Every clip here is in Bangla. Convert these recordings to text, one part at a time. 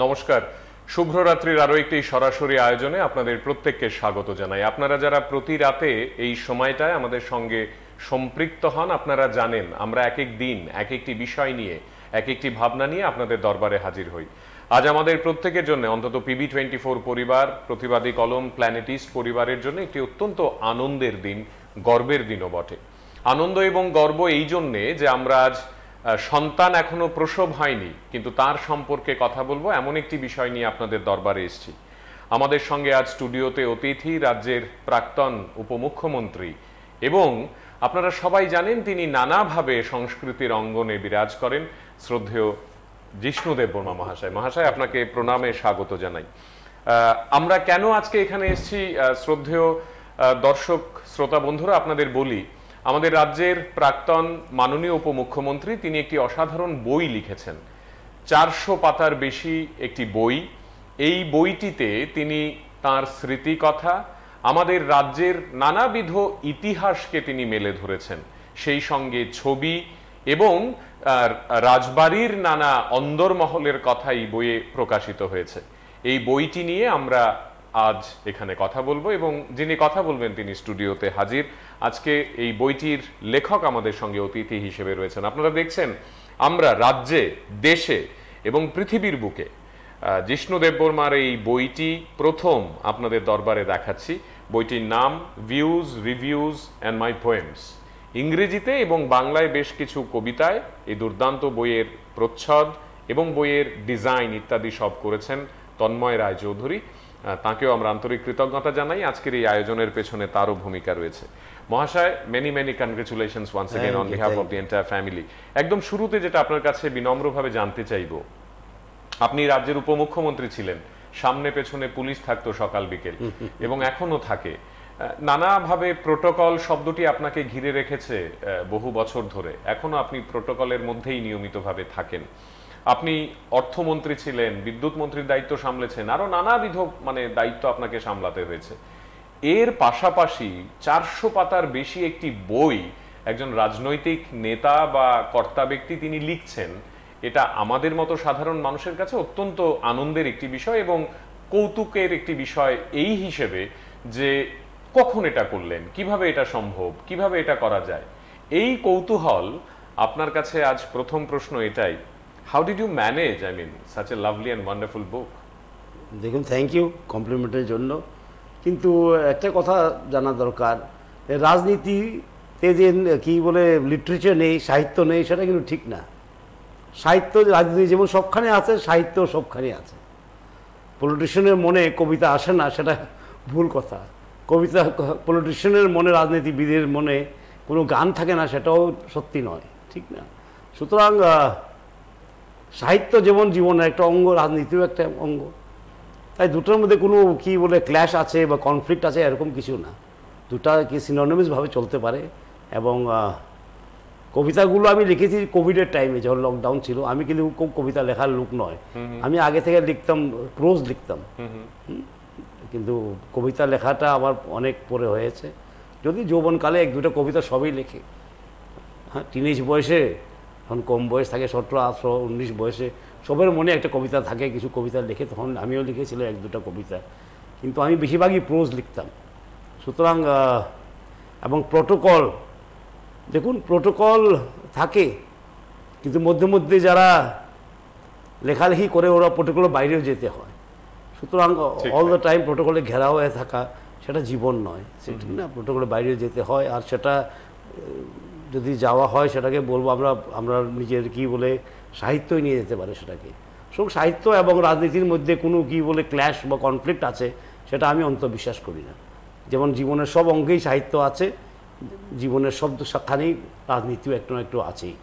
নমস্কার শুভ্ররাত্রির আরও একটি সরাসরি আয়োজনে আপনাদের প্রত্যেককে স্বাগত জানাই আপনারা যারা প্রতি রাতে এই সময়টায় আমাদের সঙ্গে সম্পৃক্ত হন আপনারা জানেন আমরা এক এক দিন এক একটি বিষয় নিয়ে এক একটি ভাবনা নিয়ে আপনাদের দরবারে হাজির হই আজ আমাদের প্রত্যেকের জন্য অন্তত পিবি টোয়েন্টি ফোর পরিবার প্রতিবাদী কলম প্ল্যানেটিস্ট পরিবারের জন্য একটি অত্যন্ত আনন্দের দিন গর্বের দিনও বটে আনন্দ এবং গর্ব এই জন্যে যে আমরা আজ সন্তান এখনো প্রসব হয়নি কিন্তু তার সম্পর্কে কথা বলবো এমন একটি বিষয় নিয়ে আপনাদের দরবারে এসেছি আমাদের সঙ্গে আজ স্টুডিওতে অতিথি রাজ্যের প্রাক্তন উপমুখ্যমন্ত্রী এবং আপনারা সবাই জানেন তিনি নানাভাবে সংস্কৃতির অঙ্গনে বিরাজ করেন শ্রদ্ধেয় জিষ্ণুদেব বর্মা মহাশয় মহাশয় আপনাকে প্রণামে স্বাগত জানাই আমরা কেন আজকে এখানে এসেছি শ্রদ্ধেয় দর্শক শ্রোতা বন্ধুরা আপনাদের বলি আমাদের রাজ্যের প্রাক্তন মাননীয় উপমুখ্যমন্ত্রী তিনি একটি অসাধারণ বই লিখেছেন চারশো পাতার বেশি একটি বই এই বইটিতে তিনি তার স্মৃতিকথা আমাদের রাজ্যের নানাবিধ ইতিহাসকে তিনি মেলে ধরেছেন সেই সঙ্গে ছবি এবং রাজবাড়ির নানা অন্দরমহলের কথা এই বইয়ে প্রকাশিত হয়েছে এই বইটি নিয়ে আমরা আজ এখানে কথা বলবো এবং যিনি কথা বলবেন তিনি স্টুডিওতে হাজির আজকে এই বইটির লেখক আমাদের সঙ্গে অতিথি হিসেবে রয়েছেন আপনারা দেখছেন আমরা রাজ্যে দেশে এবং পৃথিবীর বুকে জিষ্ণু দেববর্মার এই বইটি প্রথম আপনাদের দরবারে দেখাচ্ছি বইটির নাম views reviews and my poems ইংরেজিতে এবং বাংলায় বেশ কিছু কবিতায় এই দুর্দান্ত বইয়ের প্রচ্ছদ এবং বইয়ের ডিজাইন ইত্যাদি সব করেছেন তন্ময় রায় চৌধুরী তাকেও আমরা আন্তরিক কৃতজ্ঞতা জানাই আজকের এই আয়োজনের পেছনে তারও ভূমিকা রয়েছে মহাশয় many many congratulation once again on behalf of the entire family একদম শুরুতে যেটা আপনার কাছে বিনম্রভাবে জানতে চাইব আপনি রাজ্যের উপমুখ্যমন্ত্রী ছিলেন সামনে পেছনে পুলিশ থাকতো সকাল বিকেল এবং এখনো থাকে নানাভাবে প্রোটোকল শব্দটি আপনাকে ঘিরে রেখেছে বহু বছর ধরে এখনো আপনি প্রোটোকলের মধ্যেই নিয়মিতভাবে থাকেন আপনি অর্থমন্ত্রী ছিলেন বিদ্যুৎ মন্ত্রীর দায়িত্ব সামলেছেন আরো নানাবিধ মানে দায়িত্ব আপনাকে সামলাতে হয়েছে এর পাশাপাশি চারশো পাতার বেশি একটি বই একজন রাজনৈতিক নেতা বা কর্তা ব্যক্তি তিনি লিখছেন এটা আমাদের মতো সাধারণ মানুষের কাছে অত্যন্ত আনন্দের একটি বিষয় এবং কৌতুকের একটি বিষয় এই হিসেবে যে কখন এটা করলেন কিভাবে এটা সম্ভব কিভাবে এটা করা যায় এই কৌতূহল আপনার কাছে আজ প্রথম প্রশ্ন এটাই how did you manage I mean, such a lovely and wonderful book? দেখুন থ্যাংক ইউ কমপ্লিমেন্টের জন্য কিন্তু একটা কথা জানা দরকার রাজনীতিতে যে কী বলে লিটারেচার নেই সাহিত্য নেই সেটা কিন্তু ঠিক না সাহিত্য রাজনীতি যেমন সবখানে আছে সাহিত্য সবখানে আছে পলিটিশিয়ানের মনে কবিতা আসে না সেটা ভুল কথা কবিতা পলিটিশিয়ানের মনে রাজনীতিবিদের মনে কোনো গান থাকে না সেটাও সত্যি নয় ঠিক না সুতরাং সাহিত্য যেমন জীবনের একটা অঙ্গ রাজনীতিও একটা অঙ্গ তাই দুটোর মধ্যে কোনো কি বলে ক্ল্যাশ আছে বা কনফ্লিক্ট আছে এরকম কিছু না দুটা কি সিনোনমিসভাবে চলতে পারে এবং কবিতাগুলো আমি লিখেছি কোভিডের টাইমে যখন লকডাউন ছিল আমি কিন্তু কবিতা লেখার লোক নয় আমি আগে থেকে লিখতাম প্রোজ লিখতাম কিন্তু কবিতা লেখাটা আমার অনেক পরে হয়েছে যদি যৌবনকালে এক দুটো কবিতা সবই লেখে হ্যাঁ টিনেজ বয়সে তখন কম বয়স থাকে সতেরো আঠেরো উনিশ বয়সে সবের মনে একটা কবিতা থাকে কিছু কবিতা লিখে তখন আমিও লিখেছিলাম এক দুটা কবিতা কিন্তু আমি বেশিরভাগই প্রোজ লিখতাম সুতরাং এবং প্রোটোকল দেখুন প্রোটোকল থাকে কিন্তু মধ্যে মধ্যে যারা লেখালেখি করে ওরা প্রোটোকলের বাইরেও যেতে হয় সুতরাং অল দ্য টাইম প্রোটোকলে ঘেরা হয়ে থাকা সেটা জীবন নয় সেটা না প্রোটোকলের বাইরেও যেতে হয় আর সেটা যদি যাওয়া হয় সেটাকে বলবো আমরা আমরা নিজের কি বলে সাহিত্যই নিয়ে যেতে পারে সেটাকে সব সাহিত্য এবং রাজনীতির মধ্যে কোনো কি বলে ক্ল্যাশ বা কনফ্লিক্ট আছে সেটা আমি অন্তবিশ্বাস করি না যেমন জীবনের সব অঙ্গেই সাহিত্য আছে জীবনের সব সাক্ষানেই রাজনীতিও একটু একটু আছেই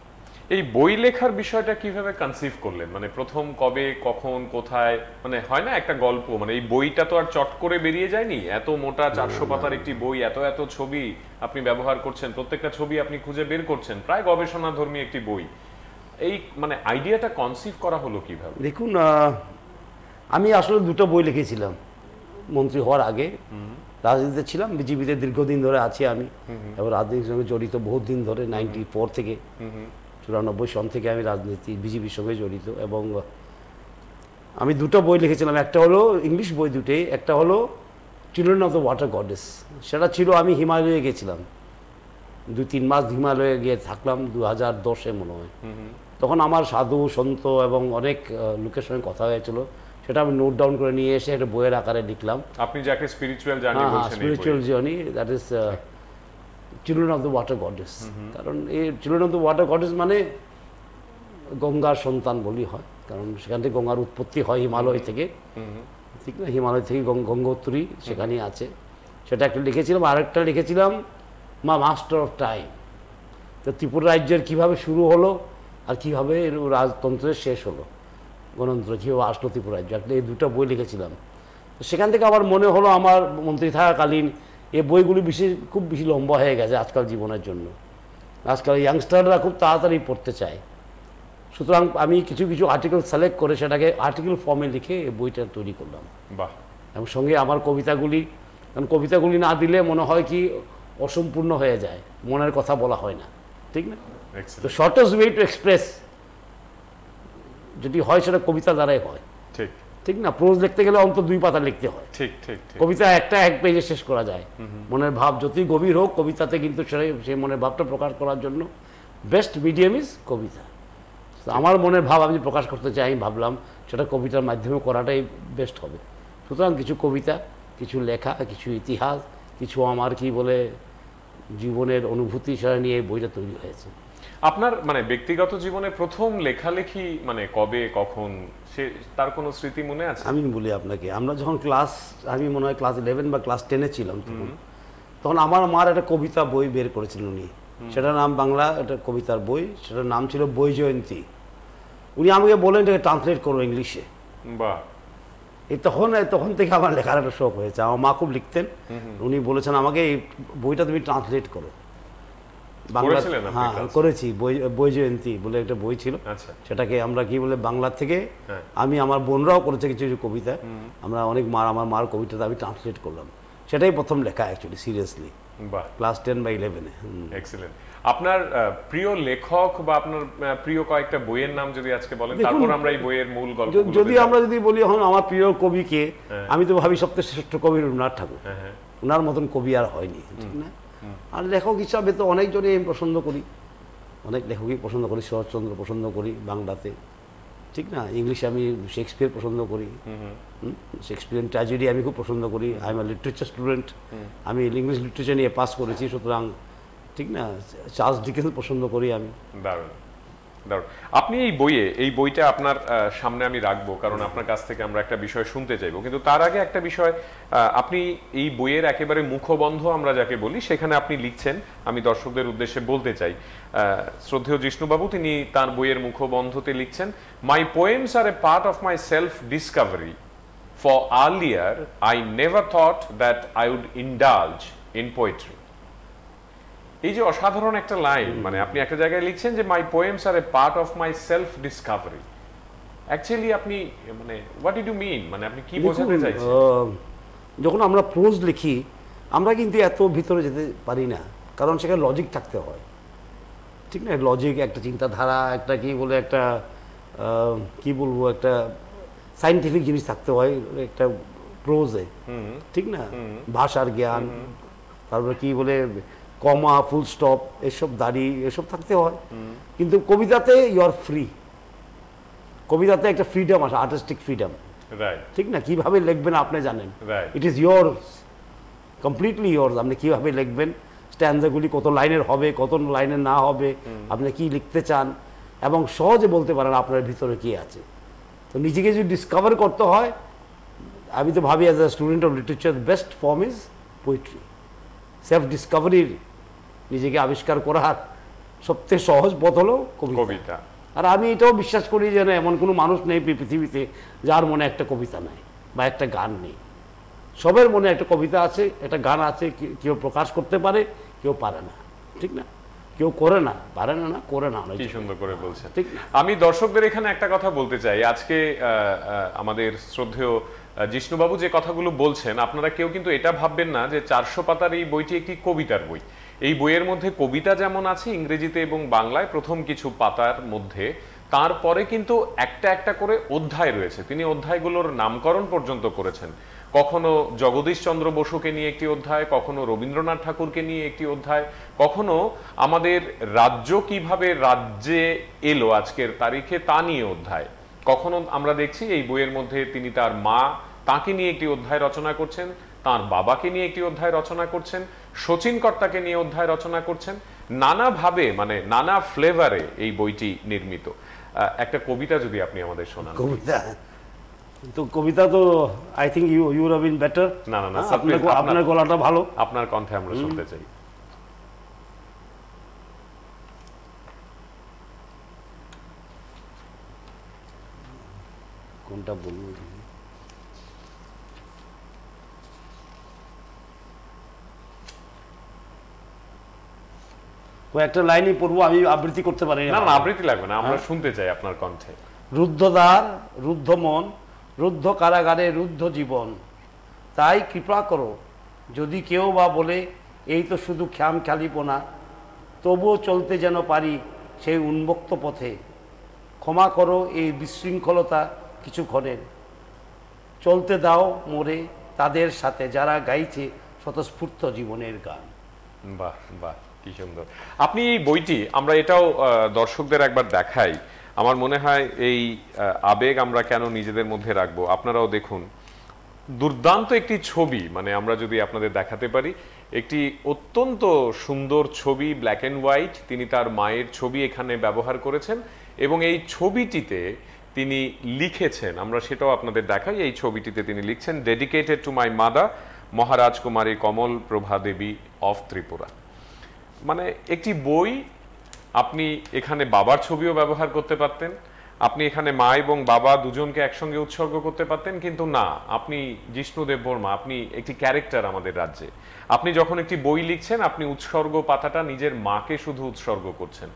এই বই লেখার বিষয়টা কিভাবে কনসিভ করলেন মানে প্রথম কবে কখন কোথায় মানে হয় না একটা গল্প মানে এই বইটা তো আর চট করে বেরিয়ে যায়নি এত মোটা চারশো পাতার একটি বই এত এত ছবি আপনি ব্যবহার করছেন প্রত্যেকটা ছবি আপনি খুঁজে বের করছেন প্রায় গবেষণাধর্মী একটি বই এই মানে আইডিয়াটা কনসিভ করা হলো কিভাবে দেখুন আমি আসলে দুটো বই লিখেছিলাম মন্ত্রী হওয়ার আগে রাজনীতিতে ছিলাম বিজেপিতে দীর্ঘদিন ধরে আছি আমি এবং রাজনীতির সঙ্গে জড়িত বহু দিন ধরে নাইনটি ফোর থেকে চুরানব্বই সন থেকে আমি রাজনীতি বিজেপির সঙ্গে জড়িত এবং আমি দুটো বই লিখেছিলাম একটা হলো ইংলিশ বই দুটোই একটা হলো children of the water goddess সেটা ছিল আমি হিমালয়ে গেছিলাম দু তিন মাস হিমালয়ে গিয়ে থাকলাম দু হাজার দশে মনে হয় তখন আমার সাধু সন্ত এবং অনেক লোকের সঙ্গে কথা হয়েছিল সেটা আমি নোট ডাউন করে নিয়ে এসে একটা বইয়ের আকারে লিখলাম আপনি যাকে স্পিরিচুয়াল জার্নি হ্যাঁ spiritual journey that is children of the water goddess কারণ এই children of the water goddess মানে গঙ্গার সন্তান বলি হয় কারণ সেখান থেকে গঙ্গার উৎপত্তি হয় হিমালয় থেকে mm-hmm. ঠিক না হিমালয় থেকে গঙ্গোত্রী সেখানেই mm-hmm. আছে সেটা একটা লিখেছিলাম আর একটা লিখেছিলাম মা মাস্টার অফ টাইম তো ত্রিপুরা রাজ্যের কীভাবে শুরু হলো আর কীভাবে এর রাজতন্ত্রের শেষ হলো গণতন্ত্র কীভাবে আসলো ত্রিপুরা রাজ্য এই দুটো বই লিখেছিলাম সেখান থেকে আমার মনে হলো আমার মন্ত্রী থাকাকালীন এই বইগুলি বিশেষ খুব বেশি লম্বা হয়ে গেছে আজকাল জীবনের জন্য আজকাল ইয়াংস্টাররা খুব তাড়াতাড়ি পড়তে চায় সুতরাং আমি কিছু কিছু আর্টিকেল সিলেক্ট করে সেটাকে আর্টিকেল ফর্মে লিখে এই বইটা তৈরি করলাম বাহ এবং সঙ্গে আমার কবিতাগুলি কারণ কবিতাগুলি না দিলে মনে হয় কি অসম্পূর্ণ হয়ে যায় মনের কথা বলা হয় না ঠিক না তো শর্টেস্ট ওয়ে টু এক্সপ্রেস যদি হয় সেটা কবিতা দ্বারাই হয় ঠিক না প্রোজ লিখতে গেলে অন্তত দুই পাতা লিখতে হয় ঠিক ঠিক কবিতা একটা এক পেজে শেষ করা যায় মনের ভাব যতই গভীর হোক কবিতাতে কিন্তু সেটাই সেই মনের ভাবটা প্রকাশ করার জন্য বেস্ট মিডিয়াম ইজ কবিতা আমার মনের ভাব আমি প্রকাশ করতে চাই ভাবলাম সেটা কবিতার মাধ্যমে করাটাই বেস্ট হবে সুতরাং কিছু কবিতা কিছু লেখা কিছু ইতিহাস কিছু আমার কি বলে জীবনের অনুভূতি সেটা নিয়ে বইটা তৈরি হয়েছে আপনার মানে ব্যক্তিগত জীবনে প্রথম লেখালেখি মানে কবে কখন সে তার কোনো স্মৃতি মনে আছে আমি বলি আপনাকে আমরা যখন ক্লাস আমি মনে হয় ক্লাস ইলেভেন বা ক্লাস টেনে ছিলাম তখন তখন আমার মার একটা কবিতা বই বের করেছিলেন উনি সেটার নাম বাংলা একটা কবিতার বই সেটার নাম ছিল বই জয়ন্তী উনি আমাকে বলেন এটাকে ট্রান্সলেট করো ইংলিশে বা এই তখন তখন থেকে আমার লেখার একটা শখ হয়েছে আমার মা খুব লিখতেন উনি বলেছেন আমাকে এই বইটা তুমি ট্রান্সলেট করো হ্যাঁ, আচ্ছা। বাংলা থেকে হ্যাঁ। আমি আমার বোনরাও করেছে কিছু কিছু কবিতা আমরা অনেক মার আমার মার আমি ট্রান্সলেট করলাম সেটাই প্রথম লেখা সিরিয়াসলি ক্লাস টেন বা ইলেভেনে আপনার প্রিয় লেখক বা আপনার প্রিয় কয়েকটা বইয়ের নাম যদি আজকে বলেন তারপর আমরা এই বইয়ের মূল গল্প যদি আমরা যদি বলি এখন আমার প্রিয় কবি কে হ্যাঁ। আমি তো ভাবি সবচেয়ে শ্রেষ্ঠ কবি রবীন্দ্রনাথ ঠাকুর ওনার মতন কবি আর হয়নি ঠিক না হ্যাঁ। আর লেখক হিসাবে তো অনেকজনই আমি পছন্দ করি অনেক লেখকই পছন্দ করি শরৎচন্দ্র পছন্দ করি বাংলাতে ঠিক না ইংলিশে আমি শেক্সপিয়ার পছন্দ করি শেক্সপিয়ার ট্র্যাজেডি আমি খুব পছন্দ করি I am a literature student আমি ইংলিশ লিটারেচার নিয়ে পাস করেছি সুতরাং ঠিক না চার্লস ডিকেন্স পছন্দ করি আমি আপনি এই বইয়ে এই বইটা আপনার সামনে আমি রাখবো কারণ আপনার কাছ থেকে আমরা একটা বিষয় শুনতে চাইবো কিন্তু তার আগে একটা বিষয় আপনি এই বইয়ের একেবারে মুখবন্ধ আমরা যাকে বলি সেখানে আপনি লিখছেন আমি দর্শকদের উদ্দেশ্যে বলতে চাই শ্রদ্ধেয় জিষ্ণুবাবু তিনি তার বইয়ের মুখবন্ধতে লিখছেন my poems are a part of my self discovery for earlier I never thought that I would indulge in poetry এই যে অসাধারণ একটা লাইন মানে আপনি একটা জায়গায় লিখছেন যে my poems are a part of my self discovery actually আপনি মানে হোয়াট ইউ মিন মানে আপনি কি বোঝাতে চাইছেন যখন আমরা প্রোজ লিখি আমরা কিন্তু এত ভিতরে যেতে পারি না কারণ সেখানে লজিক থাকতে হয় ঠিক না লজিক একটা চিন্তাধারা একটা কি বলে একটা কি বলবো একটা সাইন্টিফিক জিনিস থাকতে হয় একটা প্রোজে ঠিক না ভাষার জ্ঞান তারপরে কি বলে কমা ফুল স্টপ এসব দাড়ি এসব থাকতে হয় কিন্তু কবিতাতে ইউ আর ফ্রি কবিতাতে একটা ফ্রিডম আছে আর্টিস্টিক ফ্রিডম ঠিক না কিভাবে লিখবেন আপনি জানেন it is your completely your আপনি কিভাবে লিখবেন স্ট্যান্ডগুলি কত লাইনের হবে কত লাইনের না হবে আপনি কি লিখতে চান এবং সহজে বলতে পারেন আপনার ভিতরে কি আছে তো নিজেকে যদি ডিসকভার করতে হয় আমি তো ভাবি as a student of literature best form is poetry সেলফ ডিসকভারির নিজেকে আবিষ্কার করার সবচেয়ে সহজ পথ হলো কবিতা আর আমি এটাও বিশ্বাস করি যে না এমন কোনো মানুষ নেই পৃথিবীতে যার মনে একটা কবিতা নাই বা একটা গান নেই সবের মনে একটা কবিতা আছে একটা গান আছে কেউ প্রকাশ করতে পারে কেউ পারে না ঠিক না কেউ করে না পারে না না করে না কি সুন্দর করে বলছে ঠিক আমি দর্শকদের এখানে একটা কথা বলতে চাই আজকে আমাদের শ্রদ্ধেয় জিষ্ণুবাবু যে কথাগুলো বলছেন আপনারা কেউ কিন্তু এটা ভাববেন না যে চারশো পাতার এই বইটি একটি কবিতার বই এই বইয়ের মধ্যে কবিতা যেমন আছে ইংরেজিতে এবং বাংলায় প্রথম কিছু পাতার মধ্যে তারপরে কিন্তু একটা একটা করে অধ্যায় রয়েছে তিনি অধ্যায়গুলোর নামকরণ পর্যন্ত করেছেন কখনো জগদীশচন্দ্র বসুকে নিয়ে একটি অধ্যায় কখনো রবীন্দ্রনাথ ঠাকুরকে নিয়ে একটি অধ্যায় কখনো আমাদের রাজ্য কিভাবে রাজ্যে এলো আজকের তারিখে তা নিয়ে অধ্যায় কখনো আমরা দেখছি এই বইয়ের মধ্যে তিনি তার মা তাকে নিয়ে একটি অধ্যায় রচনা করছেন তার বাবাকে নিয়ে একটি অধ্যায় রচনা করছেন শচীন কর্তাকে নিয়ে অধ্যায় রচনা করছেন নানাভাবে মানে নানা ফ্লেভারে এই বইটি নির্মিত একটা কবিতা যদি আপনি আমাদের শোনান কবিতা তো কবিতা তো I think you you have been better না না না হ্যাঁ, আপনার গলাটা ভালো আপনার কণ্ঠে আমরা শুনতে চাই কোনটা বলবো একটা লাইনই পড়বো আমি আবৃত্তি করতে পারি না আবৃত্তি লাগবে না আমরা হ্যাঁ। শুনতে চাই আপনার কণ্ঠে রুদ্ধদ্বার রুদ্ধ মন রুদ্ধ কারাগারে রুদ্ধ জীবন তাই কৃপা করো যদি কেউ বা বলে এই তো শুধু খ্যাম খ্যালিপোনা তবুও চলতে যেন পারি সেই উন্মুক্ত পথে ক্ষমা করো এই বিশৃঙ্খলতা কিছু ক্ষণের চলতে দাও মোরে তাদের সাথে যারা গাইছে স্বতঃস্ফূর্ত জীবনের গান বাহ বাহ কি সুন্দর আপনি এই বইটি আমরা এটাও দর্শকদের একবার দেখাই আমার মনে হয় এই আবেগ আমরা কেন নিজেদের মধ্যে রাখবো আপনারাও দেখুন দুর্দান্ত একটি ছবি মানে আমরা যদি আপনাদের দেখাতে পারি একটি অত্যন্ত সুন্দর ছবি ব্ল্যাক অ্যান্ড হোয়াইট তিনি তার মায়ের ছবি এখানে ব্যবহার করেছেন এবং এই ছবিটিতে তিনি লিখেছেন আমরা সেটাও আপনাদের দেখাই এই ছবিটিতে তিনি লিখছেন ডেডিকেটেড টু মাই মাদা মহারাজ কুমারী কমল প্রভা দেবী অফ ত্রিপুরা মানে একটি বই আপনি এখানে বাবার ছবিও ব্যবহার করতে পারতেন আপনি এখানে মা এবং বাবা দুজনকে একসঙ্গে উৎসর্গ করতে পারতেন কিন্তু না আপনি জিষ্ণুদেব বর্মা আপনি একটি ক্যারেক্টার আমাদের রাজ্যে আপনি যখন একটি বই লিখছেন আপনি উৎসর্গ পাতাটা নিজের মাকে শুধু উৎসর্গ করছেন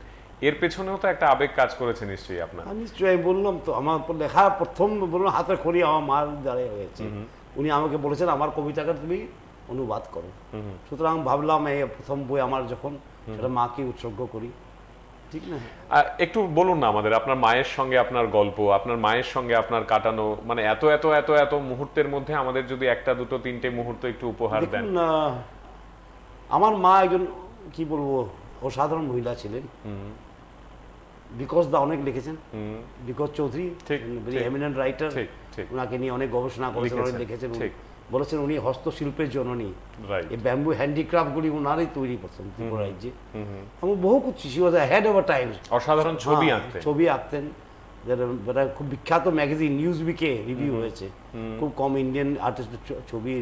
এর পেছনেও তো একটা আবেগ কাজ করেছে নিশ্চয়ই আপনার নিশ্চয়ই বললাম তো আমার লেখা প্রথম বললাম হাতে খড়ি আমার মার দাঁড়িয়ে হয়েছে উনি আমাকে বলেছেন আমার কবিতাকে তুমি অনুবাদ করো সুতরাং ভাবলাম এই প্রথম বই আমার যখন সেটা মাকে উৎসর্গ করি ঠিক না একটু বলুন না আমাদের আপনার মায়ের সঙ্গে আপনার গল্প আপনার মায়ের সঙ্গে আপনার কাটানো মানে এত এত এত এত মুহূর্তের মধ্যে আমাদের যদি একটা দুটো তিনটে মুহূর্ত একটু উপহার দেন আমার মা একজন কি বলবো অসাধারণ মহিলা ছিলেন বিকজ দা অনেক লিখেছেন বিকজ চৌধুরী এমিনেন্ট রাইটার ওনাকে নিয়ে অনেক গবেষণা করেছেন লিখেছেন বলেছেন উনি হস্তশিল্পের জননী এই ব্যাম্বু হ্যান্ডিক্রাফটগুলি ওনারই তৈরি করতেন ত্রিপুরা রাজ্যে আমি বহু কিছু she was head over time অসাধারণ ছবি হ্যাঁ, আঁকতেন ছবি আঁকতেন খুব বিখ্যাত ম্যাগাজিন নিউজ উইকে রিভিউ হয়েছে খুব কম ইন্ডিয়ান আর্টিস্টের ছবি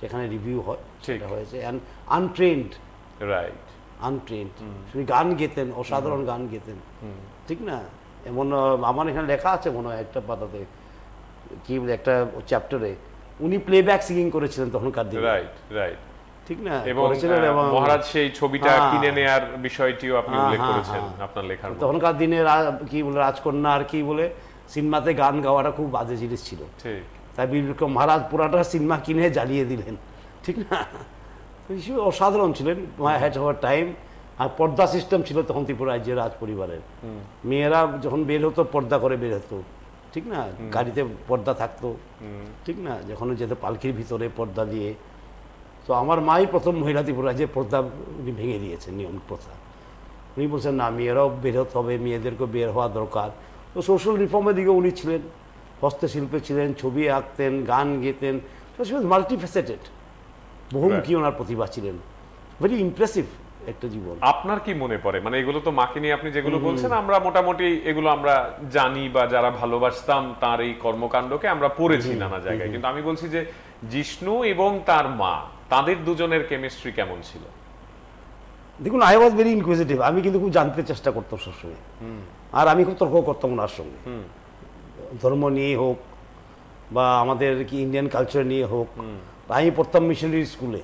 সেখানে রিভিউ হয় সেটা হয়েছে আনট্রেন্ড রাইট আনট্রেন্ড উনি গান গেতেন অসাধারণ গান গেতেন ঠিক না এমন আমার এখানে লেখা আছে মনে হয় একটা পাতাতে কি একটা চ্যাপ্টারে উনি প্লেব্যাক সিঙ্গিং করেছিলেন তখনকার দিনে রাইট রাইট ঠিক না এবং মহারাজ সেই ছবিটা হ্যাঁ। কিনে নেয়ার বিষয়টিও আপনি উল্লেখ হ্যাঁ, হ্যাঁ, করেছেন আপনার লেখার তখনকার দিনে কি বলে রাজকন্যা আর কি বলে সিনেমাতে গান গাওয়াটা খুব বাজে জিনিস ছিল ঠিক তাই বীরবিক্রম মহারাজ পুরাটা সিনেমা কিনে জ্বালিয়ে দিলেন ঠিক না অসাধারণ ছিলেন হ্যাট হওয়ার টাইম আর পর্দা সিস্টেম ছিল তখন ত্রিপুরা রাজ্যের রাজ পরিবারের মেয়েরা যখন বের হতো পর্দা করে বের হতো ঠিক না গাড়িতে পর্দা থাকতো ঠিক না যখন যেত পালকির ভিতরে পর্দা দিয়ে তো আমার মাই প্রথম মহিলা ত্রিপুরা যে পর্দা উনি ভেঙে দিয়েছেন নিয়ম প্রথা উনি বলছেন না মেয়েরাও বের হতে হবে মেয়েদেরকে বের হওয়া দরকার তো সোশ্যাল রিফর্মের দিকে উনি ছিলেন হস্তশিল্পে ছিলেন ছবি আঁকতেন গান গেতেন মাল্টিফেসেটেড বহুমুখী ওনার প্রতিভা ছিলেন ভেরি ইমপ্রেসিভ একটা জীবন আপনার কি মনে পড়ে মানে এগুলো তো মাকে নিয়ে আপনি যেগুলো বলছেন আমরা মোটামুটি এগুলো আমরা জানি বা যারা ভালোবাসতাম তার এই কর্মকাণ্ডকে আমরা পড়েছি নানা জায়গায় কিন্তু আমি বলছি যে জিষ্ণু এবং তার মা তাদের দুজনের কেমিস্ট্রি কেমন ছিল দেখুন আই ওয়াজ ভেরি ইনকুইজিটিভ আমি কিন্তু খুব জানতে চেষ্টা করতাম সবসময় আর আমি খুব তর্ক করতাম ওনার সঙ্গে ধর্ম নিয়ে হোক বা আমাদের কি ইন্ডিয়ান কালচার নিয়ে হোক আমি পড়তাম মিশনারি স্কুলে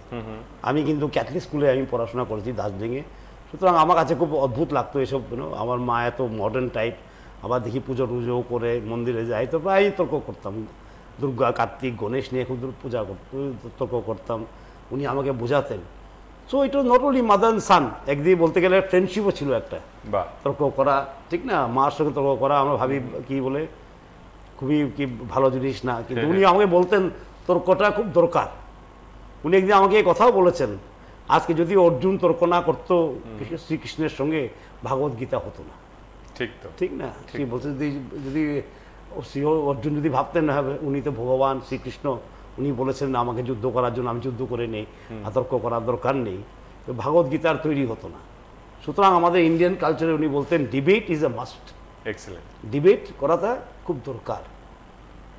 আমি কিন্তু ক্যাথলিক স্কুলে আমি পড়াশোনা করেছি দার্জিলিংয়ে সুতরাং আমার কাছে খুব অদ্ভুত লাগতো এসব আমার মা এত মডার্ন টাইপ আবার দেখি পুজো টুজো করে মন্দিরে যাই তো প্রায় তর্ক করতাম দুর্গা কার্তিক গণেশ নিয়ে খুব পূজা তর্ক করতাম উনি আমাকে বোঝাতেন so it was not only mother and son একদিকে বলতে গেলে ফ্রেন্ডশিপও ছিল একটা তর্ক করা ঠিক না মার সঙ্গে তর্ক করা আমরা ভাবি কি বলে খুবই কি ভালো জিনিস না কিন্তু উনি আমাকে বলতেন তর্কটা খুব দরকার উনি একদিন আমাকে এই কথাও বলেছেন আজকে যদি অর্জুন তর্ক না করতো শ্রীকৃষ্ণের সঙ্গে ভাগবত গীতা হতো না ঠিক তো ঠিক না শ্রী বলছে যদি যদি শ্রী অর্জুন যদি ভাবতেন না হবে উনি তো ভগবান শ্রীকৃষ্ণ উনি বলেছেন আমাকে যুদ্ধ করার জন্য আমি যুদ্ধ করে নেই আতর্ক করার দরকার নেই তো ভাগবত গীতার তৈরি হতো না সুতরাং আমাদের ইন্ডিয়ান কালচারে উনি বলতেন debate is a must excellent debate করাটা খুব দরকার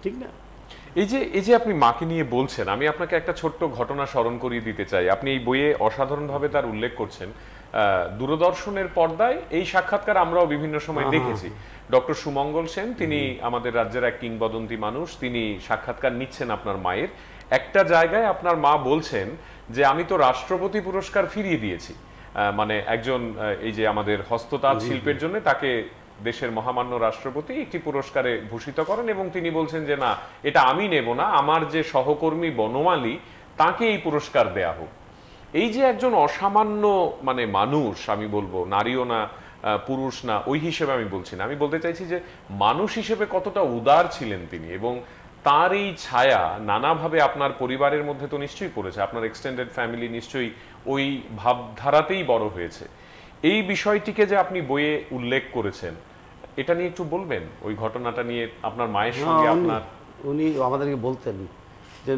ঠিক না এই যে এই যে আপনি মাকে নিয়ে বলছেন আমি আপনাকে একটা ছোট্ট ঘটনা স্মরণ করিয়ে দিতে চাই আপনি এই বইয়ে অসাধারণভাবে তার উল্লেখ করছেন দূরদর্শনের পর্দায় এই সাক্ষাৎকার আমরাও বিভিন্ন সময় দেখেছি ডক্টর সুমঙ্গল সেন তিনি আমাদের রাজ্যের এক কিংবদন্তি মানুষ তিনি সাক্ষাৎকার নিচ্ছেন আপনার মায়ের একটা জায়গায় আপনার মা বলছেন যে আমি তো রাষ্ট্রপতি পুরস্কার ফিরিয়ে দিয়েছি মানে একজন এই যে আমাদের হস্ততাঁত শিল্পের জন্য তাকে দেশের মহামান্য রাষ্ট্রপতি একটি পুরস্কারে ভূষিত করেন এবং তিনি বলছেন যে না এটা আমি নেব না আমার যে সহকর্মী বনমালী তাকে এই পুরস্কার দেয়া হোক এই যে একজন অসামান্য মানে মানুষ আমি বলবো নারীও না পুরুষ না ওই হিসেবে আমি বলছি না আমি বলতে চাইছি যে মানুষ হিসেবে কতটা উদার ছিলেন তিনি এবং তার এই ছায়া নানাভাবে আপনার পরিবারের মধ্যে তো নিশ্চয়ই পড়েছে আপনার এক্সটেন্ডেড ফ্যামিলি নিশ্চয়ই ওই ভাবধারাতেই বড় হয়েছে এই বিষয়টিকে যে আপনি বইয়ে উল্লেখ করেছেন এটা নিয়ে একটু বলবেন ওই ঘটনাটা নিয়ে আপনার মায়ের সঙ্গে আপনার উনি আমাদেরকে বলতেন যে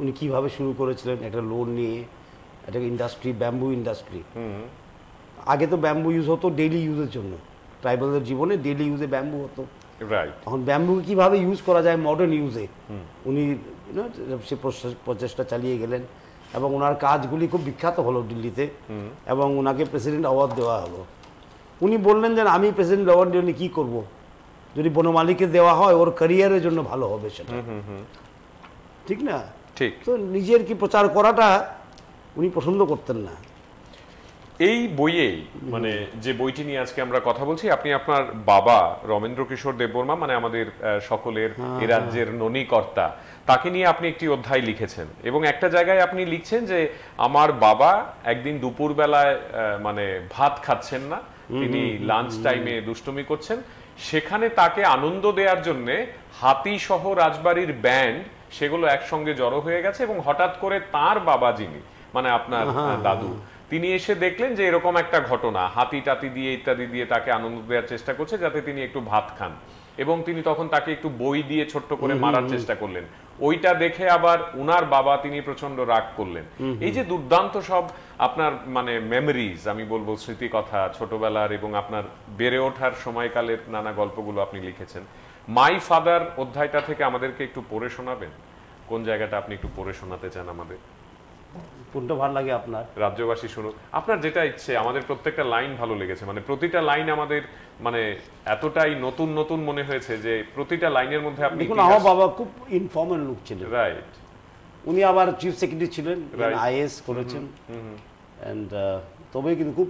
উনি কিভাবে শুরু করেছিলেন একটা লোন নিয়ে একটা ইন্ডাস্ট্রি ব্যাম্বু ইন্ডাস্ট্রি আগে তো ব্যাম্বু ইউজ হতো ডেইলি ইউজের জন্য ট্রাইবালদের জীবনে ডেইলি ইউজে ব্যাম্বু হতো এখন ব্যাম্বুকে কীভাবে ইউজ করা যায় মডার্ন ইউজে উনি সে প্রচেষ্টা চালিয়ে গেলেন এবং ওনার কাজগুলি খুব বিখ্যাত হলো দিল্লিতে এবং ওনাকে প্রেসিডেন্ট অ্যাওয়ার্ড দেওয়া হলো উনি বললেন যে আমি প্রেসিডেন্ট অ্যাওয়ার্ড নিয়ে কি করব যদি বনমালীকে দেওয়া হয় ওর ক্যারিয়ারের জন্য ভালো হবে সেটা ঠিক না ঠিক তো নিজের কি প্রচার করাটা উনি পছন্দ করতেন না এই বইয়ে মানে যে বইটি নিয়ে আজকে আমরা কথা বলছি আপনি আপনার বাবা রমেন্দ্র কিশোর দেববর্মা মানে আমাদের সকলের হ্যাঁ, এ হ্যাঁ। রাজ্যের ননীকর্তা তাকে নিয়ে আপনি একটি অধ্যায় লিখেছেন এবং একটা জায়গায় আপনি লিখছেন যে আমার বাবা একদিন দুপুরবেলায় মানে ভাত খাচ্ছেন না তিনি লাঞ্চ টাইমে দুষ্টমি করছেন সেখানে তাকে আনন্দ দেওয়ার জন্য হাতি সহ রাজবাড়ির ব্যান্ড সেগুলো একসঙ্গে জড়ো হয়ে গেছে এবং হঠাৎ করে তার বাবা যিনি মানে আপনার দাদু তিনি এসে দেখলেন যে এরকম একটা ঘটনা হাতি টাতি দিয়ে ইত্যাদি দিয়ে তাকে আনন্দ দেওয়ার চেষ্টা করছে যাতে তিনি একটু ভাত খান এবং তিনি তখন তাকে একটু বই দিয়ে ছোট্ট করে মারার চেষ্টা করলেন ওইটা দেখে আবার উনার বাবা তিনি প্রচন্ড রাগ করলেন এই যে দুর্দান্ত সব আপনার মানে মেমোরিজ আমি বলবো স্মৃতি কথা ছোটবেলার এবং আপনার বেড়ে ওঠার সময়কালের নানা গল্পগুলো আপনি লিখেছেন মাই ফাদার অধ্যায়টা থেকে আমাদেরকে একটু পড়ে শোনাবেন কোন জায়গাটা আপনি একটু পড়ে শোনাতে চান আমাদের কোনটা ভালো লাগে আপনার রাজ্যবাসী শুনুক আপনার যেটা ইচ্ছে আমাদের প্রত্যেকটা লাইন ভালো লেগেছে মানে প্রতিটা লাইন আমাদের মানে এতটাই নতুন নতুন মনে হয়েছে যে প্রতিটা লাইনের মধ্যে আপনি দেখুন আমার বাবা খুব ইনফর্মাল লোক ছিলেন রাইট উনি আবার চিফ সেক্রেটারি ছিলেন আইএস করেছেন এন্ড uh, তবে কিন্তু খুব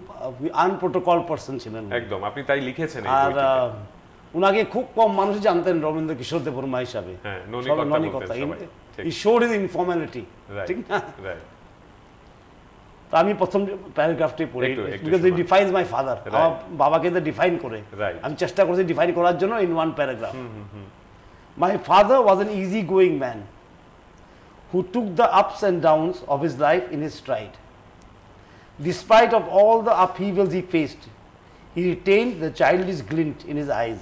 আনপ্রোটোকল পারসন ছিলেন একদম আপনি তাই লিখেছেন আর উনাকে খুব কম মানুষ জানতেন রবীন্দ্র কিশোর দেব বর্মা হিসাবে ননী কথা ইনফর্মালিটি ঠিক না তো আমি প্রথম প্যারাগ্রাফটি পড়ি because it defines my father আমার বাবাকে ডিফাইন করে আমি চেষ্টা করছি ডিফাইন করার জন্য in one paragraph my father was an easy going man who took the ups and downs of his life in his stride Despite of all the upheavals he faced, he retained the childish glint in his eyes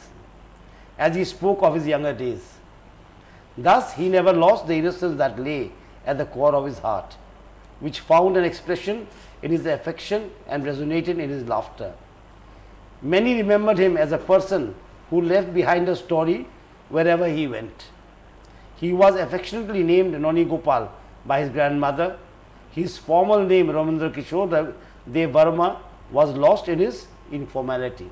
as he spoke of his younger days. Thus, he never lost the innocence that lay at the core of his heart which found an expression in his affection and resonated in his laughter. Many remembered him as a person who left behind a story wherever he went. He was affectionately named Noni Gopal by his grandmother. His formal name, Ramendra Kishore Dev Varma, was lost in his informality.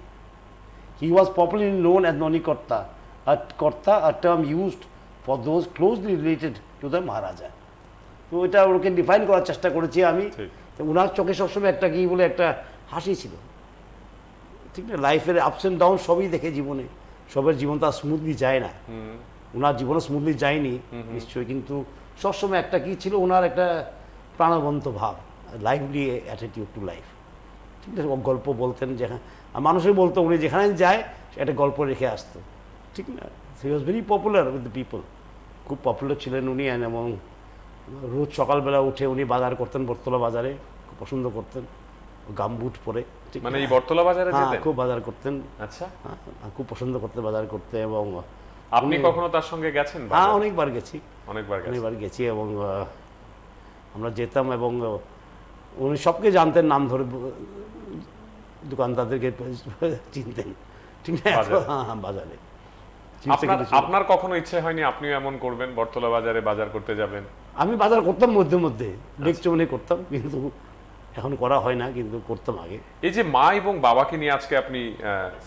He was popularly known as Noni Korta, a, korta, a term used for those closely related to the Maharaja. তো এটা ওকে ডিফাইন করার চেষ্টা করেছি আমি ওনার চোখে সবসময় একটা কি বলে একটা হাসি ছিল ঠিক না লাইফের আপস অ্যান্ড ডাউন সবই দেখে জীবনে সবের জীবন আর স্মুথলি যায় না ওনার জীবনে স্মুথলি যায়নি নিশ্চয়ই কিন্তু সবসময় একটা কি ছিল ওনার একটা প্রাণবন্ত ভাব লাইভলি অ্যাটিটিউড টু লাইফ ঠিক না গল্প বলতেন যেখানে হ্যাঁ, মানুষই বলতো উনি যেখানে যায় একটা গল্প রেখে আসতো ঠিক না he was very popular with the people খুব পপুলার ছিলেন উনি এবং রোজ সকালবেলা উঠে উনি বাজার করতেন বর্তলা বাজারে খুব পছন্দ করতেন গামবুট পরে মানে এই বর্তলা বাজারে হ্যাঁ, যেতেন খুব বাজার করতেন আচ্ছা হ্যাঁ, হ্যাঁ, খুব পছন্দ করতে বাজার করতে এবং আপনি কখনো তার সঙ্গে গেছেন হ্যাঁ অনেকবার গেছি অনেকবার অনেকবার গেছি এবং আমরা যেতাম এবং উনি সবকে জানতেন নাম ধরে দোকানদারদেরকে চিনতেন ঠিক না হ্যাঁ বাজারে আপনার কখনো ইচ্ছে হয়নি আপনিও এমন করবেন বর্তলা বাজারে বাজার করতে যাবেন আমি বাজার করতাম মধ্যে মধ্যে ডেকচমনে আচ্ছা। করতাম কিন্তু এখন করা হয় না কিন্তু করতাম আগে এই যে মা এবং বাবাকে নিয়ে আজকে আপনি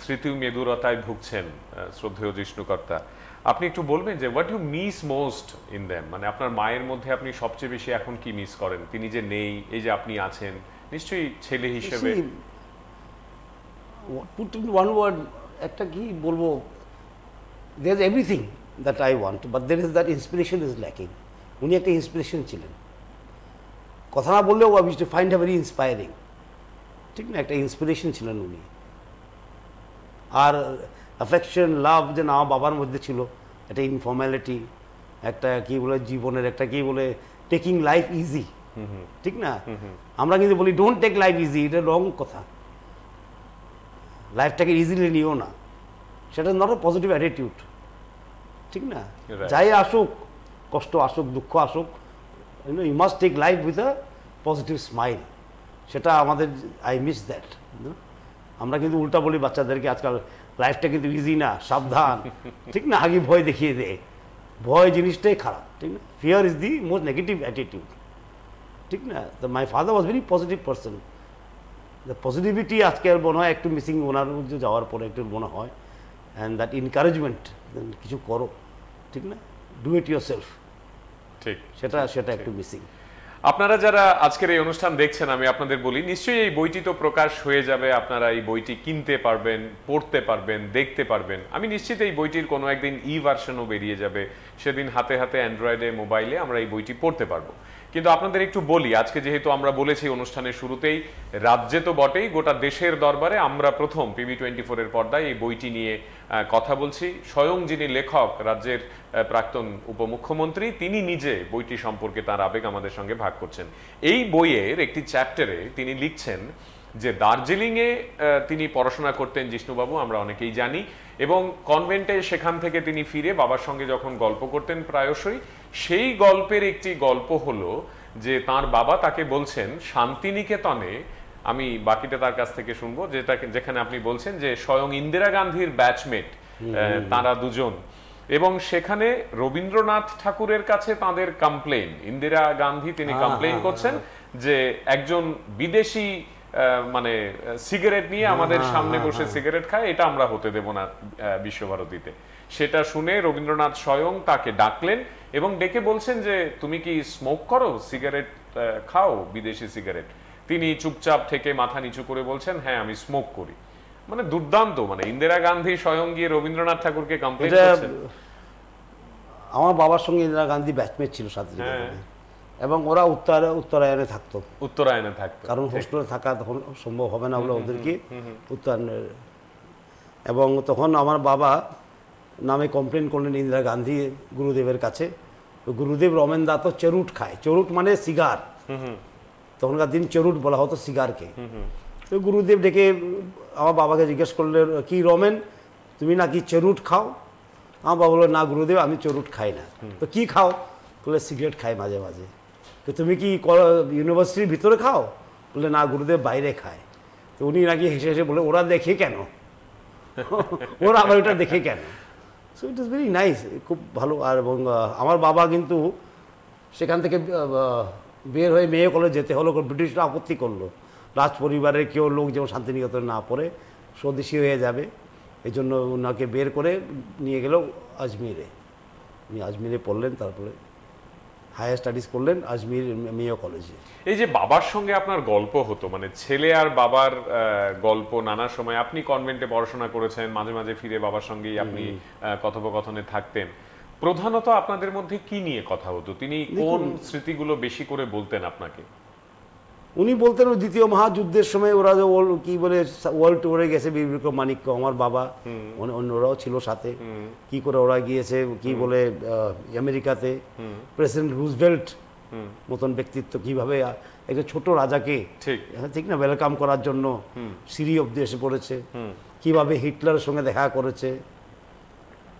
স্মৃতি মেদুরতায় ভুগছেন শ্রদ্ধেয় জিষ্ণুকর্তা আপনি একটু বলবেন যে what you miss most in them মানে আপনার মায়ের মধ্যে আপনি সবচেয়ে বেশি এখন কি মিস করেন তিনি যে নেই এই যে আপনি আছেন নিশ্চয়ই ছেলে হিসেবে পুট ওয়ান ওয়ার্ড একটা কি বলবো there everything that I want but there is that inspiration is lacking উনি একটা ইন্সপিরেশন ছিলেন কথা না বললেও I to find a very inspiring ঠিক না একটা ইন্সপিরেশন ছিলেন উনি আর অ্যাফেকশন লাভ যে না বাবার মধ্যে ছিল একটা ইনফর্ম্যালিটি একটা কি বলে জীবনের একটা কি বলে টেকিং লাইফ ইজি ঠিক না আমরা কিন্তু বলি ডোন্ট টেক লাইফ ইজি এটা রং কথা লাইফটাকে ইজিলি নিও না সেটা নট এ পজিটিভ অ্যাটিটিউড ঠিক না যাই আসুক কষ্ট আসুক দুঃখ আসুক you know you must take life with a positive smile সেটা আমাদের আই মিস দ্যাট আমরা কিন্তু উল্টা বলি বাচ্চাদেরকে আজকাল লাইফটা কিন্তু ইজি না সাবধান ঠিক না আগে ভয় দেখিয়ে দেয় ভয় জিনিসটাই খারাপ ঠিক না fear is the most negative attitude ঠিক না তো my father was very positive person positivity আজকে আর মনে হয় একটু মিসিং ওনার মধ্যে যাওয়ার পরে একটু মনে হয় অ্যান্ড দ্যাট এনকারেজমেন্ট কিছু করো ঠিক না ডু ইট ইউর সেলফ সেটা সেটা একটু মিসিং আপনারা যারা আজকের এই অনুষ্ঠান দেখছেন আমি আপনাদের বলি নিশ্চয়ই এই বইটি তো প্রকাশ হয়ে যাবে আপনারা এই বইটি কিনতে পারবেন পড়তে পারবেন দেখতে পারবেন আমি নিশ্চিত এই বইটির কোনো একদিন ই ভার্সনও বেরিয়ে যাবে সেদিন হাতে হাতে অ্যান্ড্রয়েডে মোবাইলে আমরা এই বইটি পড়তে পারবো কিন্তু আপনাদের একটু বলি আজকে যেহেতু আমরা বলেছি অনুষ্ঠানের শুরুতেই রাজ্যে তো বটেই গোটা দেশের দরবারে আমরা প্রথম পিবি টোয়েন্টি ফোরের পর্দায় এই বইটি নিয়ে কথা বলছি স্বয়ং যিনি লেখক রাজ্যের প্রাক্তন উপমুখ্যমন্ত্রী তিনি নিজে বইটি সম্পর্কে তার আবেগ আমাদের সঙ্গে ভাগ করছেন এই বইয়ের একটি চ্যাপ্টারে তিনি লিখছেন যে দার্জিলিংয়ে তিনি পড়াশোনা করতেন জিষ্ণুবাবু আমরা অনেকেই জানি এবং কনভেন্টে সেখান থেকে তিনি ফিরে বাবার সঙ্গে যখন গল্প করতেন প্রায়শই সেই গল্পের একটি গল্প হলো যে তার বাবা তাকে বলছেন শান্তিনিকেতনে আমি বাকিটা তার কাছ থেকে শুনবো যেটা যেখানে আপনি বলছেন যে স্বয়ং ইন্দিরা গান্ধীর ব্যাচমেট তারা দুজন এবং সেখানে রবীন্দ্রনাথ ঠাকুরের কাছে তাদের কমপ্লেন ইন্দিরা গান্ধী তিনি কমপ্লেন করছেন যে একজন বিদেশি মানে সিগারেট নিয়ে হ্যাঁ, আমাদের হ্যাঁ, সামনে হ্যাঁ, বসে সিগারেট খায় এটা আমরা হতে দেব না বিশ্বভারতীতে সেটা শুনে রবীন্দ্রনাথ স্বয়ং তাকে ডাকলেন এবং ডেকে বলছেন যে তুমি কি স্মোক করো সিগারেট খাও বিদেশি সিগারেট তিনি চুপচাপ থেকে মাথা নিচু করে বলছেন হ্যাঁ আমি স্মোক করি মানে দুর্দান্ত মানে ইন্দিরা গান্ধী স্বয়ং গিয়ে রবীন্দ্রনাথ ঠাকুরকে কমপ্লেন করছেন আমার বাবার সঙ্গে ইন্দিরা গান্ধী ব্যাচমেট ছিল সাথে এবং ওরা উত্তরা উত্তরায়ণে থাকতো উত্তরায়ণে থাকতো কারণ হোস্টেলে থাকা তখন সম্ভব হবে না বলে ওদেরকে উত্তরায়ণে এবং তখন আমার বাবা নামে কমপ্লেন করলেন ইন্দিরা গান্ধী গুরুদেবের কাছে গুরুদেব রমেন দা তো চেরুট খায় চেরুট মানে সিগার তখনকার দিন চেরুট বলা হতো সিগারকে তো গুরুদেব ডেকে আমার বাবাকে জিজ্ঞেস করলে কি রমেন তুমি নাকি চেরুট খাও আমার বাবা বললো না গুরুদেব আমি চেরুট খাই না তো কি খাও বলে সিগারেট খাই মাঝে মাঝে তো তুমি কি ইউনিভার্সিটির ভিতরে খাও বলে না গুরুদেব বাইরে খায় তো উনি নাকি হেসে হেসে বলে ওরা দেখে কেন ওরা আবার ওটা দেখে কেন so it is very nice খুব ভালো আর এবং আমার বাবা কিন্তু সেখান থেকে বের হয়ে মেয়ে কলেজ যেতে হলো ব্রিটিশরা আপত্তি করলো রাজ পরিবারের কেউ লোক যেমন শান্তিনিকেতনে না পড়ে স্বদেশী হয়ে যাবে এই জন্য ওনাকে বের করে নিয়ে গেল আজমিরে উনি আজমিরে পড়লেন তারপরে হায়ার স্টাডিজ করলেন আজমির মেয়ো কলেজে এই যে বাবার সঙ্গে আপনার গল্প হতো মানে ছেলে আর বাবার গল্প নানা সময় আপনি কনভেন্টে পড়াশোনা করেছেন মাঝে মাঝে ফিরে বাবার সঙ্গেই আপনি কথোপকথনে থাকতেন প্রধানত আপনাদের মধ্যে কি নিয়ে কথা হতো তিনি কোন স্মৃতিগুলো বেশি করে বলতেন আপনাকে উনি বলতেন ওই দ্বিতীয় মহাযুদ্ধের সময় ওরা যে কি বলে ওয়ার্ল্ড টুরে গেছে বিবেক মানিক্য আমার বাবা অন্যরাও ছিল সাথে কি করে ওরা গিয়েছে কি বলে আমেরিকাতে প্রেসিডেন্ট রুজভেল্ট মতন ব্যক্তিত্ব কিভাবে একটা ছোট রাজাকে ঠিক হ্যাঁ, না ওয়েলকাম করার জন্য সিরি অব্দি এসে পড়েছে কিভাবে হিটলারের সঙ্গে দেখা করেছে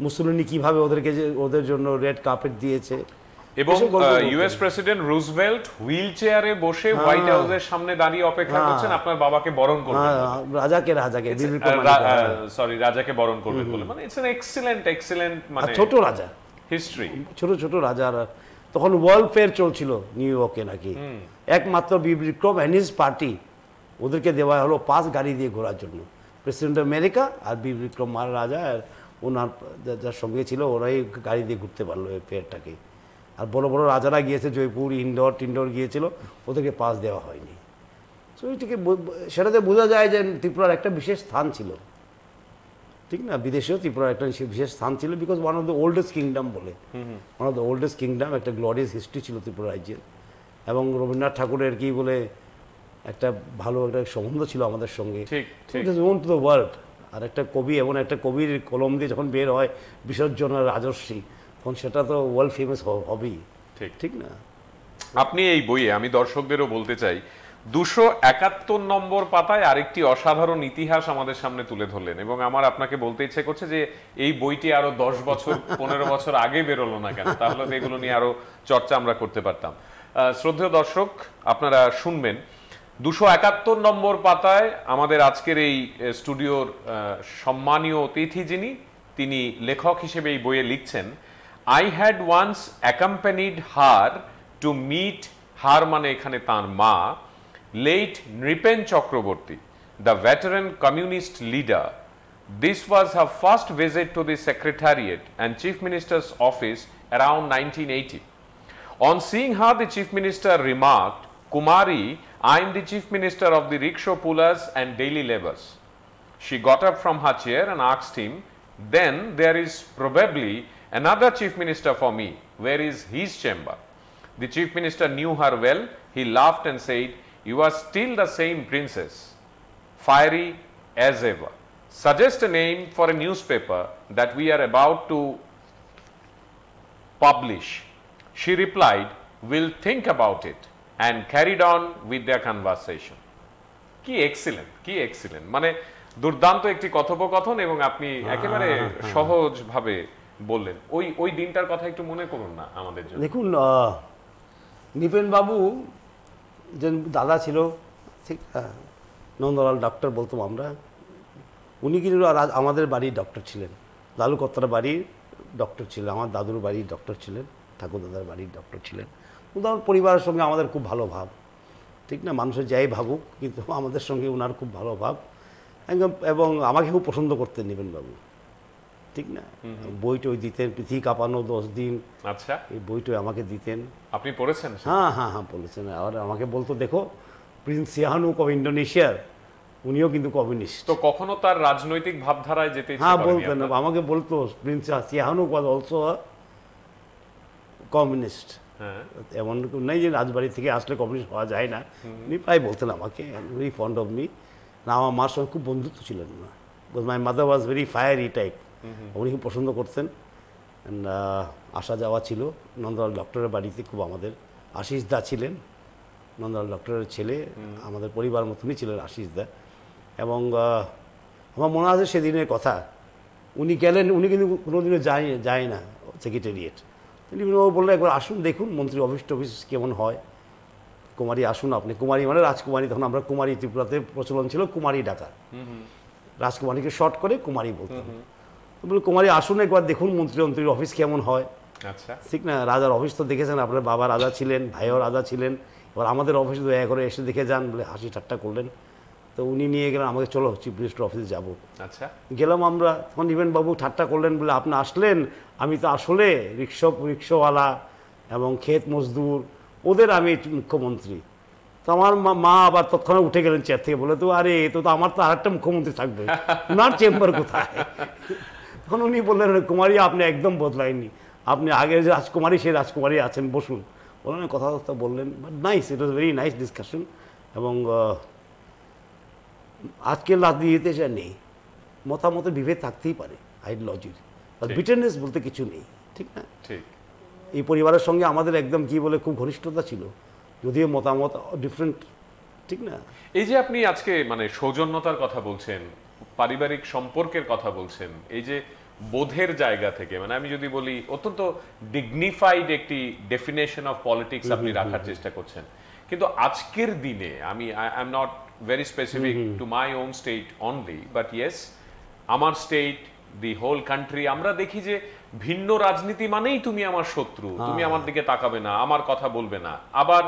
মুসলিনী কিভাবে ওদেরকে ওদের জন্য রেড কার্পেট দিয়েছে এবং ইউএস প্রেসিডেন্ট রুজভেল্ট হুইল চেয়ারে বসে হোয়াইট হাউসের সামনে দাঁড়িয়ে অপেক্ষা হ্যাঁ। করছেন আপনার বাবাকে বরণ করবেন হ্যাঁ, হ্যাঁ, রাজাকে রাজাকে সরি রাজাকে বরণ করবেন বলে মানে ইটস এন এক্সিলেন্ট এক্সিলেন্ট মানে ছোট রাজা হিস্ট্রি ছোট ছোট রাজার তখন ওয়ার্ল্ড ফেয়ার চলছিল নিউ ইয়র্কে নাকি একমাত্র বিক্রম অ্যান্ড হিজ পার্টি ওদেরকে দেওয়া হলো পাঁচ গাড়ি দিয়ে ঘোরার জন্য প্রেসিডেন্ট আমেরিকা আর মার রাজা আর ওনার যার সঙ্গে ছিল ওরাই গাড়ি দিয়ে ঘুরতে পারলো এই ফেয়ারটাকে আর বড় বড় রাজারা গিয়েছে জয়পুর ইন্দোর টিন্ডোর গিয়েছিল ওদেরকে পাস দেওয়া হয়নি তো এটিকে সেটাতে বোঝা যায় যে ত্রিপুরার একটা বিশেষ স্থান ছিল ঠিক না বিদেশেও ত্রিপুরার একটা বিশেষ স্থান ছিল because one of the oldest kingdom বলে one of the oldest kingdom একটা গ্লোরিয়াস হিস্ট্রি ছিল ত্রিপুরা রাজ্যের এবং রবীন্দ্রনাথ ঠাকুরের কি বলে একটা ভালো একটা সম্বন্ধ ছিল আমাদের সঙ্গে টু দ্য ওয়ার্ল্ড আর একটা কবি এমন একটা কবির কলম দিয়ে যখন বের হয় বিসর্জন আর রাজস্বী এখন সেটা তো ওয়ার্ল্ড ফেমাস হবেই ঠিক ঠিক না আপনি এই বইয়ে আমি দর্শকদেরও বলতে চাই দুশো একাত্তর নম্বর পাতায় আরেকটি অসাধারণ ইতিহাস আমাদের সামনে তুলে ধরলেন এবং আমার আপনাকে বলতে ইচ্ছে করছে যে এই বইটি আরো দশ বছর পনেরো বছর আগে বেরোলো না কেন তাহলে তো এগুলো নিয়ে আরো চর্চা আমরা করতে পারতাম শ্রদ্ধেয় দর্শক আপনারা শুনবেন দুশো একাত্তর নম্বর পাতায় আমাদের আজকের এই স্টুডিওর সম্মানীয় অতিথি যিনি তিনি লেখক হিসেবে এই বইয়ে লিখছেন I had once accompanied her to meet her মানে এখানে late Nripen Chakraborty, the veteran communist leader this was her first visit to the secretariat and chief minister's office around 1980 on seeing her the chief minister remarked kumari i am the chief minister of the rickshaw pullers and daily labors. she got up from her chair and asked him then there is probably another chief minister for me, where is his chamber? The chief minister knew her well. He laughed and said, You are still the same princess, fiery as ever. Suggest a name for a newspaper that we are about to publish. She replied, We'll think about it, and carried on with their conversation. কি এক্সিলেন্ট কি এক্সিলেন্ট মানে দুর্দান্ত একটি কথোপকথন এবং আপনি একেবারে সহজভাবে বললেন ওই ওই দিনটার কথা একটু মনে করুন না আমাদের জন্য দেখুন নিপেন বাবু যে দাদা ছিল ঠিক হ্যাঁ, নন্দলাল ডক্টর বলতাম আমরা উনি কিন্তু আমাদের বাড়ির ডক্টর ছিলেন লালু কত্তার বাড়ির ডক্টর ছিলেন আমার দাদুর বাড়ির ডক্টর ছিলেন ঠাকুর দাদার বাড়ির ডক্টর ছিলেন উনার পরিবারের সঙ্গে আমাদের খুব ভালো ভাব ঠিক না মানুষের যাই ভাবুক কিন্তু আমাদের সঙ্গে উনার খুব ভালো ভাব একদম এবং আমাকে খুব পছন্দ করতেন বাবু ঠিক না বই টই দিতেন পৃথিবী কাঁপানো দশ দিন আচ্ছা এই বইটই আমাকে দিতেন আপনি পড়েছেন হ্যাঁ হ্যাঁ হ্যাঁ পড়েছেন আর আমাকে বলতো দেখো প্রিন্স সিয়াহানু অফ ইন্ডোনেশিয়ার উনিও কিন্তু কমিউনিস্ট তো কখনো তার রাজনৈতিক ভাবধারায় যেতে হ্যাঁ বলতেন আমাকে বলতো prince Sihanouk was also communist হ্যাঁ। এমন নেই যে রাজবাড়ি থেকে আসলে কমিউনিস্ট হওয়া যায় না উনি প্রায় বলতেন আমাকে ফন্ড অফ মি না আমার মার সঙ্গে খুব বন্ধুত্ব ছিলেন না because my mother was very fiery type Mm-hmm. উনি খুব পছন্দ করতেন uh, আসা যাওয়া ছিল নন্দলাল ডক্টরের বাড়িতে খুব আমাদের আশিস দা ছিলেন নন্দলাল ডক্টরের ছেলে mm-hmm. আমাদের পরিবার মতনই ছিলেন আশিস দা এবং uh, আমার মনে আছে সেদিনের কথা উনি গেলেন উনি কিন্তু কোনোদিনও যায় যায় না সেক্রেটারিয়েট তিনি ও বললেন একবার আসুন দেখুন মন্ত্রী অফিস টফিস কেমন হয় কুমারী আসুন আপনি কুমারী মানে রাজকুমারী তখন আমরা কুমারী ত্রিপুরাতে প্রচলন ছিল কুমারী ডাকা mm-hmm. রাজকুমারীকে শর্ট করে কুমারী বলতাম বলে কুমারী আসুন একবার দেখুন মন্ত্রী মন্ত্রীর অফিস কেমন হয় আচ্ছা ঠিক না রাজার অফিস তো দেখেছেন আপনার বাবা রাজা ছিলেন ভাইও রাজা ছিলেন এবার আমাদের অফিসে দয়া করে এসে দেখে যান বলে হাসি ঠাট্টা করলেন তো উনি নিয়ে গেলেন আমাকে চলো চিফ মিনিস্টার অফিসে যাবো আচ্ছা গেলাম আমরা তখন ইভেন বাবু ঠাট্টা করলেন বলে আপনি আসলেন আমি তো আসলে রিক্সা রিক্সাওয়ালা এবং ক্ষেত মজদুর ওদের আমি মুখ্যমন্ত্রী তো আমার মা আবার তৎক্ষণাৎ উঠে গেলেন চেয়ার থেকে বলে তো আরে তো আমার তো আরেকটা মুখ্যমন্ত্রী থাকবে ওনার চেম্বার কোথায় তখন উনি বললেন কুমারী আপনি একদম বদলায়নি আপনি আগে যে রাজকুমারী সেই রাজকুমারী আছেন বসুন বললেন কথাবার্তা বললেন but nice it was very nice discussion এবং আজকের রাজনীতিতে যা নেই মতামত বিভেদ থাকতেই পারে আইডিওলজির বিটেনেস বলতে কিছু নেই ঠিক না ঠিক এই পরিবারের সঙ্গে আমাদের একদম কি বলে খুব ঘনিষ্ঠতা ছিল যদিও মতামত ডিফারেন্ট ঠিক না এই যে আপনি আজকে মানে সৌজন্যতার কথা বলছেন পারিবারিক সম্পর্কের কথা বলছেন এই যে বোধের জায়গা থেকে মানে আমি যদি বলি অত্যন্ত ডিগনিফাইড একটি ডেফিনেশন অফ পলিটিক্স আপনি রাখার চেষ্টা করছেন কিন্তু আজকের দিনে আমি I am not very specific to my own state only but yes আমার স্টেট দি হোল কান্ট্রি আমরা দেখি যে ভিন্ন রাজনীতি মানেই তুমি আমার শত্রু হ্যাঁ। তুমি আমার দিকে তাকাবে না আমার কথা বলবে না আবার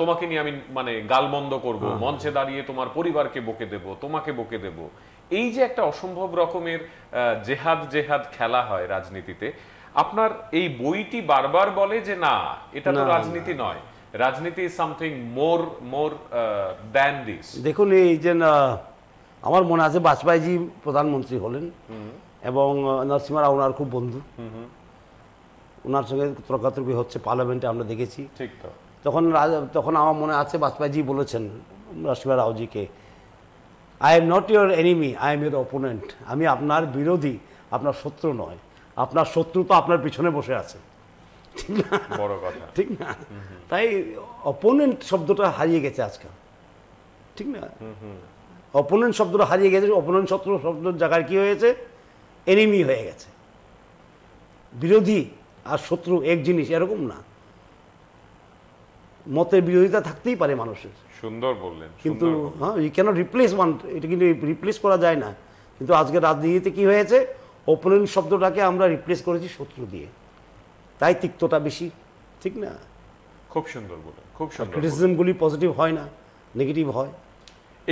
তোমাকে নিয়ে আমি মানে গালমন্দ করব হ্যাঁ। মঞ্চে দাঁড়িয়ে তোমার পরিবারকে বকে দেব তোমাকে বকে দেব এই যে একটা অসম্ভব রকমের জেহাদ জেহাদ খেলা হয় রাজনীতিতে আপনার এই বইটি বারবার বলে যে না এটা তো রাজনীতি নয় রাজনীতি is something more more than this দেখুন এই যে আমার মনে আছে বাজপেয়ীজি প্রধানমন্ত্রী হলেন এবং নরসিমা রাও ওনার খুব বন্ধু ওনার সঙ্গে তর্কাতর্কি হচ্ছে পার্লামেন্টে আমরা দেখেছি ঠিক তো তখন তখন আমার মনে আছে বাজপেয়ীজি বলেছেন নরসিমা রাওজিকে I am not your enemy I am your opponent আমি আপনার বিরোধী আপনার শত্রু নয় আপনার শত্রু তো আপনার পিছনে বসে আছে ঠিক না বড় কথা ঠিক না তাই অপোনেন্ট শব্দটা হারিয়ে গেছে আজকাল ঠিক না অপোনেন্ট শব্দটা হারিয়ে গেছে অপোনেন্ট শব্দ জায়গায় কী হয়েছে এনিমি হয়ে গেছে বিরোধী আর শত্রু এক জিনিস এরকম না মতের বিরোধিতা থাকতেই পারে মানুষের সুন্দর বললেন কিন্তু হ্যাঁ ইউ ক্যানট রিপ্লেস ওয়ান এটা কিন্তু রিপ্লেস করা যায় না কিন্তু আজকে রাজনীতিতে কি হয়েছে ওপোনেন্ট শব্দটাকে আমরা রিপ্লেস করেছি শত্রু দিয়ে তাই তিক্ততা বেশি ঠিক না খুব সুন্দর বলে খুব সুন্দর ক্রিটিসিজমগুলি পজিটিভ হয় না নেগেটিভ হয়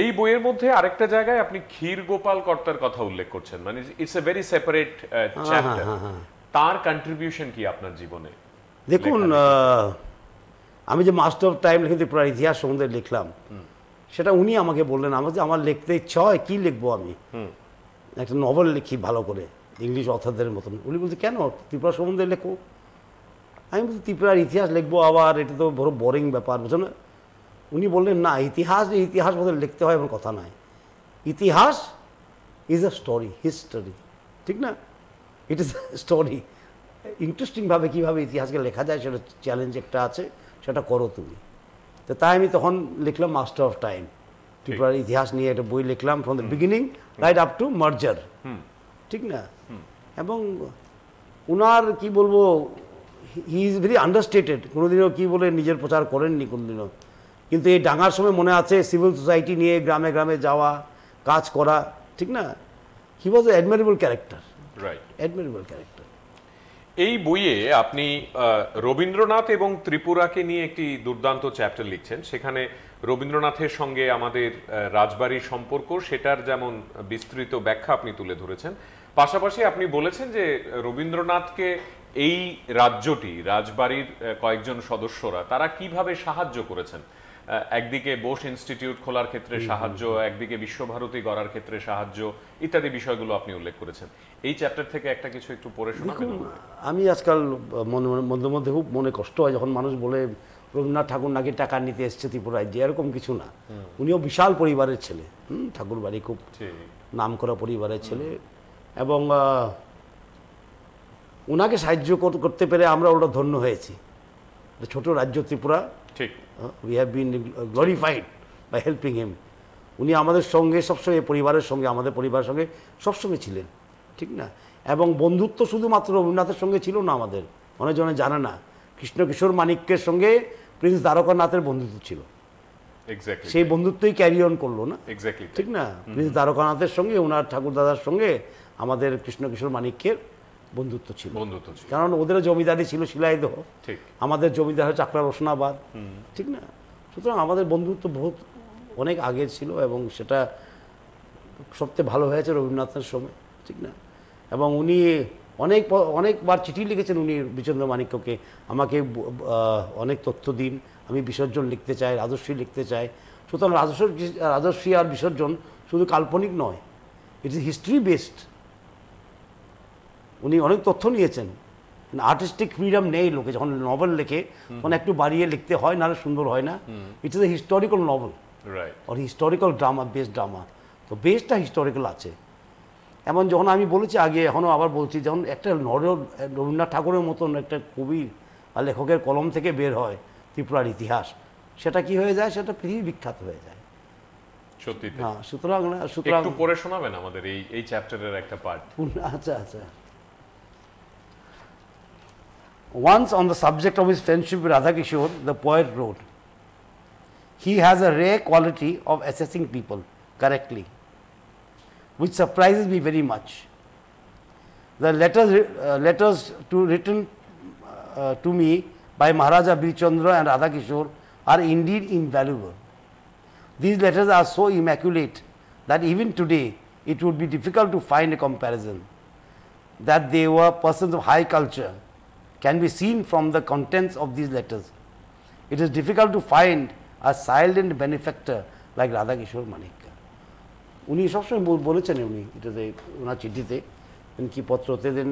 এই বইয়ের মধ্যে আরেকটা জায়গায় আপনি ক্ষীর গোপাল কর্তার কথা উল্লেখ করছেন মানে it's a very separate chapter তার কন্ট্রিবিউশন কি আপনার জীবনে দেখুন আমি যে মাস্টার অফ টাইম লিখে পুরো ইতিহাস সম্বন্ধে লিখলাম সেটা উনি আমাকে বললেন আমার যে আমার লিখতে ইচ্ছা হয় কী লিখবো আমি একটা নভেল লিখি ভালো করে ইংলিশ অথারদের মতন উনি বলছে কেন ত্রিপুরা সম্বন্ধে লেখো আমি বলছি ত্রিপুরার ইতিহাস লিখবো আবার এটা তো বড় বোরিং ব্যাপার বুঝো না উনি বললেন না ইতিহাস যে ইতিহাস মধ্যে লিখতে হয় এমন কথা নয় ইতিহাস ইজ আ স্টোরি হিস্টোরি ঠিক না ইট ইজ স্টোরি ইন্টারেস্টিংভাবে কীভাবে ইতিহাসকে লেখা যায় সেটা চ্যালেঞ্জ একটা আছে সেটা করো তুমি তো তাই আমি তখন লিখলাম মাস্টার অফ টাইম ত্রিপুরার ইতিহাস নিয়ে একটা বই লিখলাম from the beginning right up to merger ঠিক না এবং ওনার কি বলবো হি ইজ ভেরি আন্ডারস্টেটেড কোনোদিনও কি বলে নিজের প্রচার করেননি কোনোদিনও কিন্তু এই ডাঙার সময় মনে আছে সিভিল সোসাইটি নিয়ে গ্রামে গ্রামে যাওয়া কাজ করা ঠিক না he was admirable character right admirable character এই বইয়ে আপনি রবীন্দ্রনাথ এবং ত্রিপুরাকে নিয়ে একটি দুর্দান্ত চ্যাপ্টার লিখছেন সেখানে রবীন্দ্রনাথের সঙ্গে আমাদের রাজবাড়ির সম্পর্ক সেটার যেমন বিস্তৃত ব্যাখ্যা আপনি তুলে ধরেছেন পাশাপাশি আপনি বলেছেন যে রবীন্দ্রনাথকে এই রাজ্যটি রাজবাড়ির কয়েকজন সদস্যরা তারা কিভাবে সাহায্য করেছেন একদিকে বোস ইনস্টিটিউট খোলার ক্ষেত্রে সাহায্য একদিকে বিশ্বভারতী গড়ার ক্ষেত্রে সাহায্য ইত্যাদি বিষয়গুলো আপনি উল্লেখ করেছেন এই চ্যাপ্টার থেকে একটা কিছু একটু পড়ে শোনা আমি আজকাল মধ্যে মধ্যে খুব মনে কষ্ট হয় যখন মানুষ বলে রবীন্দ্রনাথ ঠাকুর নাকি টাকা নিতে এসছে ত্রিপুরায় যে এরকম কিছু না উনিও বিশাল পরিবারের ছেলে ঠাকুর বাড়ি খুব নাম করা পরিবারের ছেলে এবং ওনাকে সাহায্য করতে পেরে আমরা ওটা ধন্য হয়েছি ছোট রাজ্য ত্রিপুরা ঠিক we have been glorified by helping him উনি আমাদের সঙ্গে সবসময় পরিবারের সঙ্গে আমাদের পরিবারের সঙ্গে সবসময় ছিলেন ঠিক না এবং বন্ধুত্ব শুধুমাত্র রবীন্দ্রনাথের সঙ্গে ছিল না আমাদের অনেকজনে জানে না কৃষ্ণ কিশোর মানিক্যের সঙ্গে প্রিন্স দ্বারকানাথের বন্ধুত্ব ছিল সেই বন্ধুত্বই ক্যারি অন করলো না ঠিক না প্রিন্স দ্বারকানাথের সঙ্গে ওনার ঠাকুর দাদার সঙ্গে আমাদের কৃষ্ণ কিশোর মানিক্যের বন্ধুত্ব ছিল বন্ধুত্ব ছিল কারণ ওদের জমিদারি ছিল শিলাইদহ আমাদের জমিদার হচ্ছে আকরার রসনাবাদ ঠিক না সুতরাং আমাদের বন্ধুত্ব বহুত অনেক আগে ছিল এবং সেটা সবচেয়ে ভালো হয়েছে রবীন্দ্রনাথের সময় ঠিক না এবং উনি অনেক অনেকবার চিঠি লিখেছেন উনি বিচন্দ্র মাণিক্যকে আমাকে অনেক তথ্য দিন আমি বিসর্জন লিখতে চাই রাজস্বী লিখতে চাই সুতরাং রাজস্ব রাজস্বী আর বিসর্জন শুধু কাল্পনিক নয় ইট ইজ হিস্ট্রি বেসড উনি অনেক তথ্য নিয়েছেন আর্টিস্টিক ফ্রিডম নেই লোকে যখন নভেল লেখে তখন একটু বাড়িয়ে লিখতে হয় নাহলে সুন্দর হয় না it is a historical novel আর হিস্টোরিক্যাল ড্রামা বেস্ট ড্রামা তো বেস্টটা হিস্টোরিক্যাল আছে এমন যখন আমি বলেছি আগে এখনও আবার বলছি যখন একটা নর রবীন্দ্রনাথ ঠাকুরের মতন একটা কবি আর লেখকের কলম থেকে বের হয় ত্রিপুরার ইতিহাস সেটা কি হয়ে যায় সেটা পৃথিবী বিখ্যাত হয়ে যায় সত্যি হ্যাঁ সুতরাং সুতরাং একটু পড়ে শোনাবেন আমাদের এই এই চ্যাপ্টারের একটা পার্ট আচ্ছা আচ্ছা Once on the subject of his friendship with Radhakishore, the poet wrote, He has a rare quality of assessing people correctly, which surprises me very much. The letters, uh, letters to written uh, to me by Maharaja Birchandra and Radhakishore are indeed invaluable. These letters are so immaculate that even today it would be difficult to find a comparison. That they were persons of high culture can be seen from the contents of these letters. It is difficult to find a silent benefactor like Radhakishore Manik. উনি সবসময় বলেছেন উনি এটাতে ওনার চিঠিতে কি পত্রতে দেন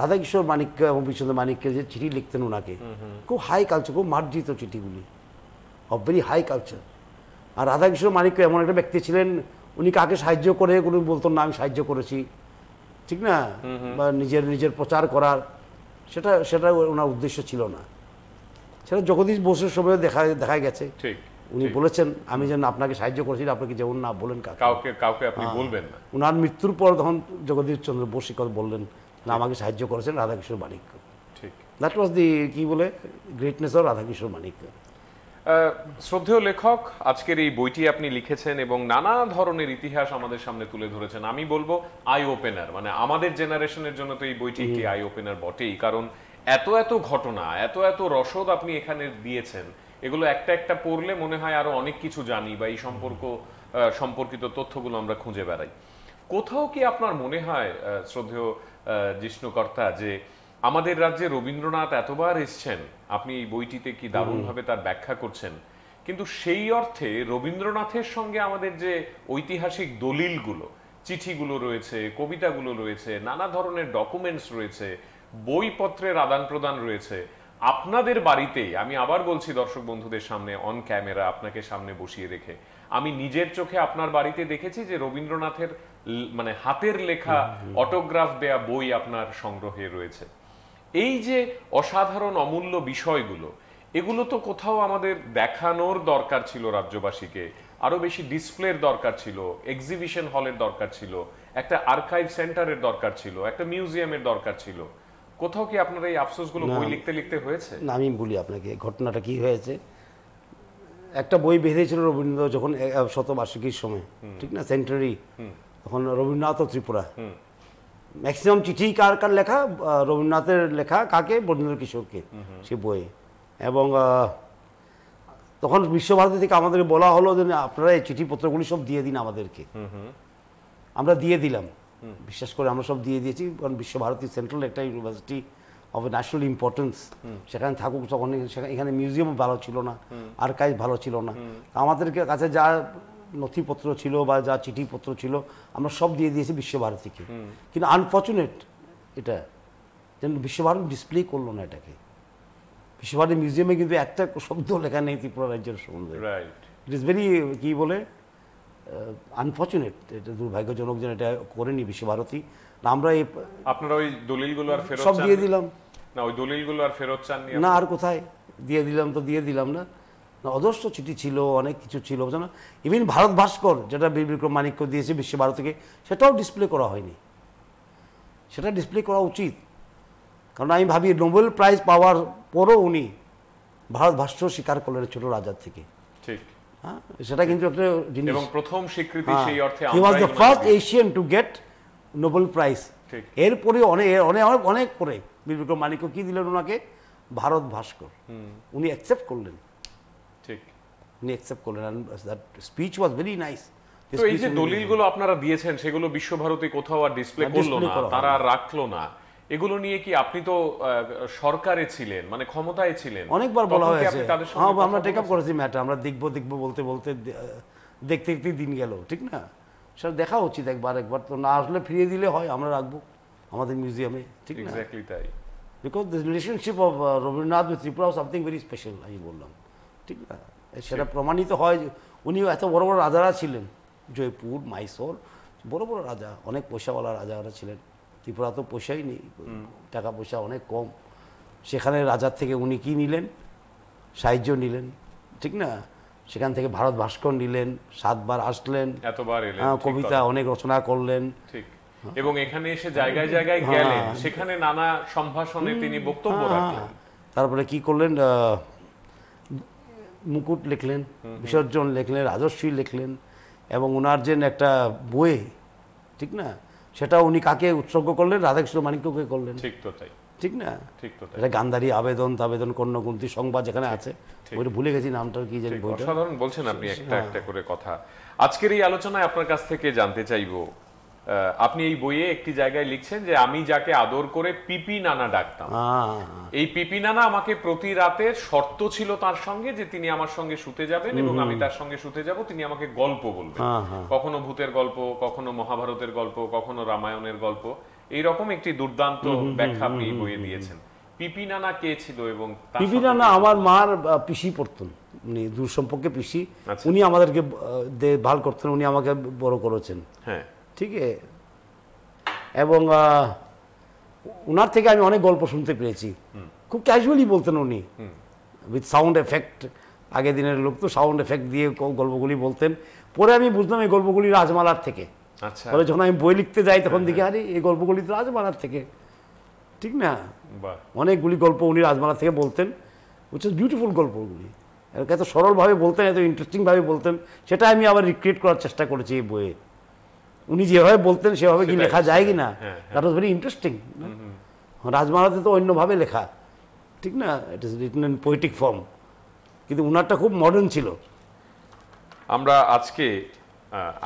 রাধাকিশোর মানিক্য এবং বিশ্বনাথ মানিককে যে চিঠি লিখতেন ওনাকে খুব হাই কালচার খুব মার্জিত চিঠিগুলি অফ ভেরি হাই কালচার আর রাধাকিশোর মানিক্য এমন একটা ব্যক্তি ছিলেন উনি কাকে সাহায্য করে কোনো বলতো না আমি সাহায্য করেছি ঠিক না বা নিজের নিজের প্রচার করার সেটা সেটা ওনার উদ্দেশ্য ছিল না সেটা জগদীশ বসুর সময় দেখা দেখা গেছে উনি বলেছেন আমি যেন আপনাকে সাহায্য করেছি আপনাকে যেমন না বলেন কাউকে কাউকে আপনি হ্যাঁ। বলবেন না উনার মৃত্যুর পর তখন জগদীশ চন্দ্র বসু বললেন না আমাকে সাহায্য করেছেন রাধাকিশোর মানিক্য ঠিক দ্যাট ওয়াজ দি কি বলে গ্রেটনেস অফ রাধাকিশোর মানিক্য শ্রদ্ধেয় লেখক আজকের এই বইটি আপনি লিখেছেন এবং নানা ধরনের ইতিহাস আমাদের সামনে তুলে ধরেছেন আমি বলবো আই ওপেনার মানে আমাদের জেনারেশনের জন্য তো এই বইটি একটি আই ওপেনার বটেই কারণ এত এত ঘটনা এত এত রসদ আপনি এখানে দিয়েছেন এগুলো একটা একটা পড়লে মনে হয় আরো অনেক কিছু জানি বা এই সম্পর্ক সম্পর্কিত তথ্যগুলো আমরা খুঁজে বেড়াই কোথাও কি আপনার মনে হয় শ্রদ্ধেয় জিষ্ণুকর্তা যে আমাদের রাজ্যে রবীন্দ্রনাথ এতবার এসছেন আপনি এই বইটিতে কি দারুণভাবে তার ব্যাখ্যা করছেন কিন্তু সেই অর্থে রবীন্দ্রনাথের সঙ্গে আমাদের যে ঐতিহাসিক দলিলগুলো চিঠিগুলো রয়েছে কবিতাগুলো রয়েছে নানা ধরনের ডকুমেন্টস রয়েছে বইপত্রের আদান প্রদান রয়েছে আপনাদের বাড়িতেই আমি আবার বলছি দর্শক বন্ধুদের সামনে অন ক্যামেরা আপনাকে সামনে বসিয়ে রেখে আমি নিজের চোখে আপনার বাড়িতে দেখেছি যে রবীন্দ্রনাথের মানে হাতের লেখা অটোগ্রাফ দেয়া বই আপনার সংগ্রহে রয়েছে এই যে অসাধারণ অমূল্য বিষয়গুলো এগুলো তো কোথাও আমাদের দেখানোর দরকার ছিল রাজ্যবাসীকে আরও বেশি ডিসপ্লের দরকার ছিল এক্সিবিশন হলের দরকার ছিল একটা আর্কাইভ সেন্টারের দরকার ছিল একটা মিউজিয়ামের দরকার ছিল কোথাও কি আপনার এই আফসোসগুলো বই লিখতে লিখতে হয়েছে না আমি বলি আপনাকে ঘটনাটা কি হয়েছে একটা বই বেঁধেছিল রবীন্দ্রনাথ যখন শতবার্ষিকীর সময় ঠিক না সেন্টারি তখন রবীন্দ্রনাথ ত্রিপুরা ম্যাক্সিমাম চিঠি কার কার লেখা রবীন্দ্রনাথের লেখা কাকে বরেন্দ্র কিশোরকে সে বইয়ে এবং তখন বিশ্বভারতী থেকে আমাদেরকে বলা হলো যে আপনারা এই চিঠিপত্রগুলি সব দিয়ে দিন আমাদেরকে আমরা দিয়ে দিলাম বিশ্বাস করে আমরা সব দিয়ে দিয়েছি কারণ বিশ্বভারতী সেন্ট্রাল একটা ইউনিভার্সিটি অফ ন্যাশনাল ইম্পর্টেন্স সেখানে থাকুক তখন এখানে মিউজিয়াম ভালো ছিল না আর কাজ ভালো ছিল না আমাদের কাছে যা নথিপত্র ছিল বা যা চিঠিপত্র ছিল আমরা সব দিয়ে দিয়েছি বিশ্বভারতীকে কিন্তু আনফর্চুনেট এটা যেন বিশ্বভারতী ডিসপ্লে করলো না এটাকে বিশ্বভারতী মিউজিয়ামে কিন্তু একটা শব্দ লেখা নেই ত্রিপুরা রাজ্যের সম্বন্ধে ইট ইজ ভেরি কী বলে আনফর্চুনেট uh, এটা দুর্ভাগ্যজনক যেন এটা করেনি বিশ্বভারতী আমরা এই আপনারা ওই দলিলগুলো আর ফেরত সব দিয়ে দিলাম না ওই দলিলগুলো আর ফেরত চান না আর কোথায় দিয়ে দিলাম তো দিয়ে দিলাম না অজস্র চিঠি ছিল অনেক কিছু ছিল বুঝলাম ইভিন ভারত ভাস্কর যেটা বিক্রম মানিক্য দিয়েছে বিশ্বভারতীকে সেটাও ডিসপ্লে করা হয়নি সেটা ডিসপ্লে করা উচিত কারণ আমি ভাবি নোবেল প্রাইজ পাওয়ার পরও উনি ভারত ভাস্কর স্বীকার করলেন ছোট রাজার থেকে হ্যাঁ সেটা কিন্তু একটা প্রথম first Asian to get Nobel prize এরপরে অনেক অনেক অনেক পরে বিক্রম মানিক্য কী দিলেন ওনাকে ভারত ভাস্কর উনি অ্যাকসেপ্ট করলেন উনি অ্যাকসেপ্ট করলেন that speech was very nice তো এই যে দলিলগুলো আপনারা দিয়েছেন সেগুলো বিশ্বভারতী কোথাও আর ডিসপ্লে করলো না তারা রাখলো না এগুলো নিয়ে কি আপনি তো সরকারে ছিলেন মানে ক্ষমতায় ছিলেন অনেকবার বলা হয়েছে হ্যাঁ, আমরা টেক আপ করেছি ম্যাটার আমরা দেখবো দেখবো বলতে বলতে দেখতে দেখতে দিন গেল ঠিক না সেটা দেখা উচিত একবার একবার তো না আসলে ফিরিয়ে দিলে হয় আমরা রাখবো আমাদের মিউজিয়ামে ঠিক না এক্স্যাক্টলি তাই because relationship of Rabindranath with Tripura something very special আমি বললাম ঠিক না সেটা প্রমাণিত হয় উনি এত বড় বড় রাজারা ছিলেন জয়পুর মাইসোর বড় বড় রাজা অনেক পয়সাওয়ালা রাজারা ছিলেন ত্রিপুরা তো পয়সাই নেই টাকা পয়সা অনেক কম সেখানে রাজার থেকে উনি কি নিলেন সাহায্য নিলেন ঠিক না সেখান থেকে ভারত ভাস্কর নিলেন সাতবার আসলেন এতবার হ্যাঁ, কবিতা অনেক রচনা করলেন ঠিক এবং এখানে এসে জায়গায় জায়গায় হ্যাঁ। গেলেন সেখানে নানা সম্ভাষণে তিনি বক্তব্য হ্যাঁ। রাখলেন তারপরে কি করলেন মুকুট লিখলেন বিসর্জন লিখলেন রাজস্বী লিখলেন এবং ওনার যে একটা বই ঠিক না সেটা উনি কাকে উৎসর্গ করলেন রাধাকৃষ্ণ মানিক্যকে করলেন ঠিক তো তাই ঠিক না ঠিক তো এটা গান্ধারী আবেদন তাবেদন কন্যকুন্তি সংবাদ যেখানে আছে ওই ভুলে গেছি নামটার কি জানি বলছেন আপনি একটা হ্যাঁ। একটা করে কথা আজকের এই আলোচনায় আপনার কাছ থেকে জানতে চাইবো আপনি এই বইয়ে একটি জায়গায় লিখছেন যে আমি যাকে আদর করে পিপি নানা ডাকতাম এই পিপি নানা আমাকে প্রতি রাতে শর্ত ছিল তার সঙ্গে যে তিনি আমার সঙ্গে শুতে যাবেন এবং আমি তার সঙ্গে শুতে যাব তিনি আমাকে গল্প বলবেন হ্যাঁ, হ্যাঁ। কখনো ভূতের গল্প কখনো মহাভারতের গল্প কখনো রামায়ণের গল্প এই রকম একটি দুর্দান্ত ব্যাখ্যা আপনি এই বইয়ে দিয়েছেন পিপি নানা কে ছিল এবং পিপি নানা আমার মার পিসি পড়তেন উনি দূর সম্পর্কে পিসি আচ্ছা। উনি আমাদেরকে ভাল করতেন উনি আমাকে বড় করেছেন হ্যাঁ ঠিক এবং ওনার থেকে আমি অনেক গল্প শুনতে পেরেছি খুব ক্যাজুয়ালি বলতেন উনি উইথ সাউন্ড এফেক্ট আগের দিনের লোক তো সাউন্ড এফেক্ট দিয়ে গল্পগুলি বলতেন পরে আমি বুঝলাম এই গল্পগুলি রাজমালার থেকে আচ্ছা পরে যখন আমি বই লিখতে যাই তখন হ্যাঁ, দেখি হ্যাঁ। আরে এই গল্পগুলি তো রাজমালার থেকে ঠিক না অনেকগুলি গল্প উনি রাজমালা থেকে বলতেন উইচ ইজ বিউটিফুল গল্পগুলি এত সরলভাবে বলতেন এত ইন্টারেস্টিংভাবে বলতেন সেটা আমি আবার রিক্রিয়েট করার চেষ্টা করেছি এই বইয়ে উনি যেভাবে বলতেন সেভাবে কি লেখা যায় কি না দ্যাট ওয়াজ ভেরি ইন্টারেস্টিং রাজমালাতে তো অন্যভাবে লেখা ঠিক না it is written in poetic form কিন্তু উনারটা খুব মডার্ন ছিল আমরা আজকে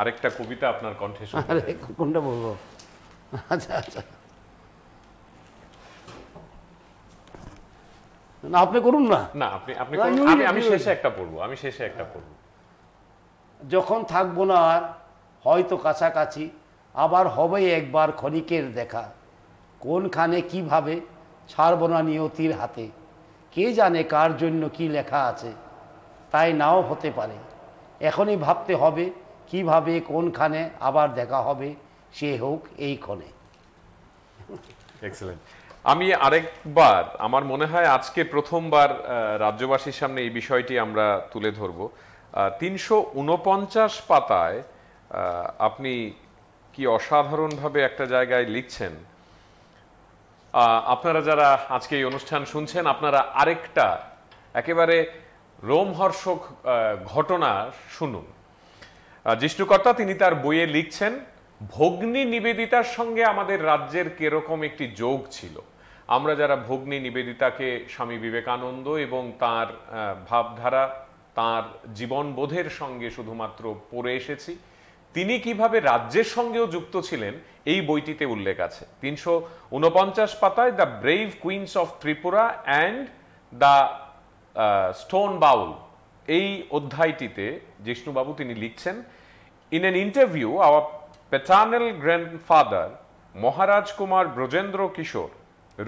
আরেকটা কবিতা আপনার কণ্ঠে কোনটা বলবো আচ্ছা আচ্ছা না আপনি করুন না না আপনি আপনি আমি শেষে একটা পড়বো আমি শেষে একটা পড়বো যখন থাকবো না আর হয়তো কাছাকাছি আবার হবে একবার ক্ষণিকের দেখা কোনখানে কিভাবে ছাড়ব না নিয়তির হাতে কে জানে কার জন্য কি লেখা আছে তাই নাও হতে পারে এখনই ভাবতে হবে কিভাবে কোনখানে আবার দেখা হবে সে হোক এই ক্ষণে আমি আরেকবার আমার মনে হয় আজকে প্রথমবার রাজ্যবাসীর সামনে এই বিষয়টি আমরা তুলে ধরব তিনশো পাতায় আপনি কি অসাধারণভাবে একটা জায়গায় লিখছেন আপনারা যারা আজকে এই অনুষ্ঠান শুনছেন আপনারা আরেকটা একেবারে রোমহর্ষক ঘটনা শুনুন জিষ্ণুকর্তা তিনি তার বইয়ে লিখছেন ভগ্নী নিবেদিতার সঙ্গে আমাদের রাজ্যের কেরকম একটি যোগ ছিল আমরা যারা ভগ্নী নিবেদিতাকে স্বামী বিবেকানন্দ এবং তার ভাবধারা তার জীবনবোধের সঙ্গে শুধুমাত্র পড়ে এসেছি তিনি কিভাবে রাজ্যের সঙ্গেও যুক্ত ছিলেন এই বইটিতে উল্লেখ আছে তিনশো উনপঞ্চাশ পাতায় the brave queens of Tripura and the stone bowl এই অধ্যায়টিতে জিষ্ণুবাবু তিনি লিখছেন in an interview our paternal grandfather Maharaj Kumar Brajendra Kishore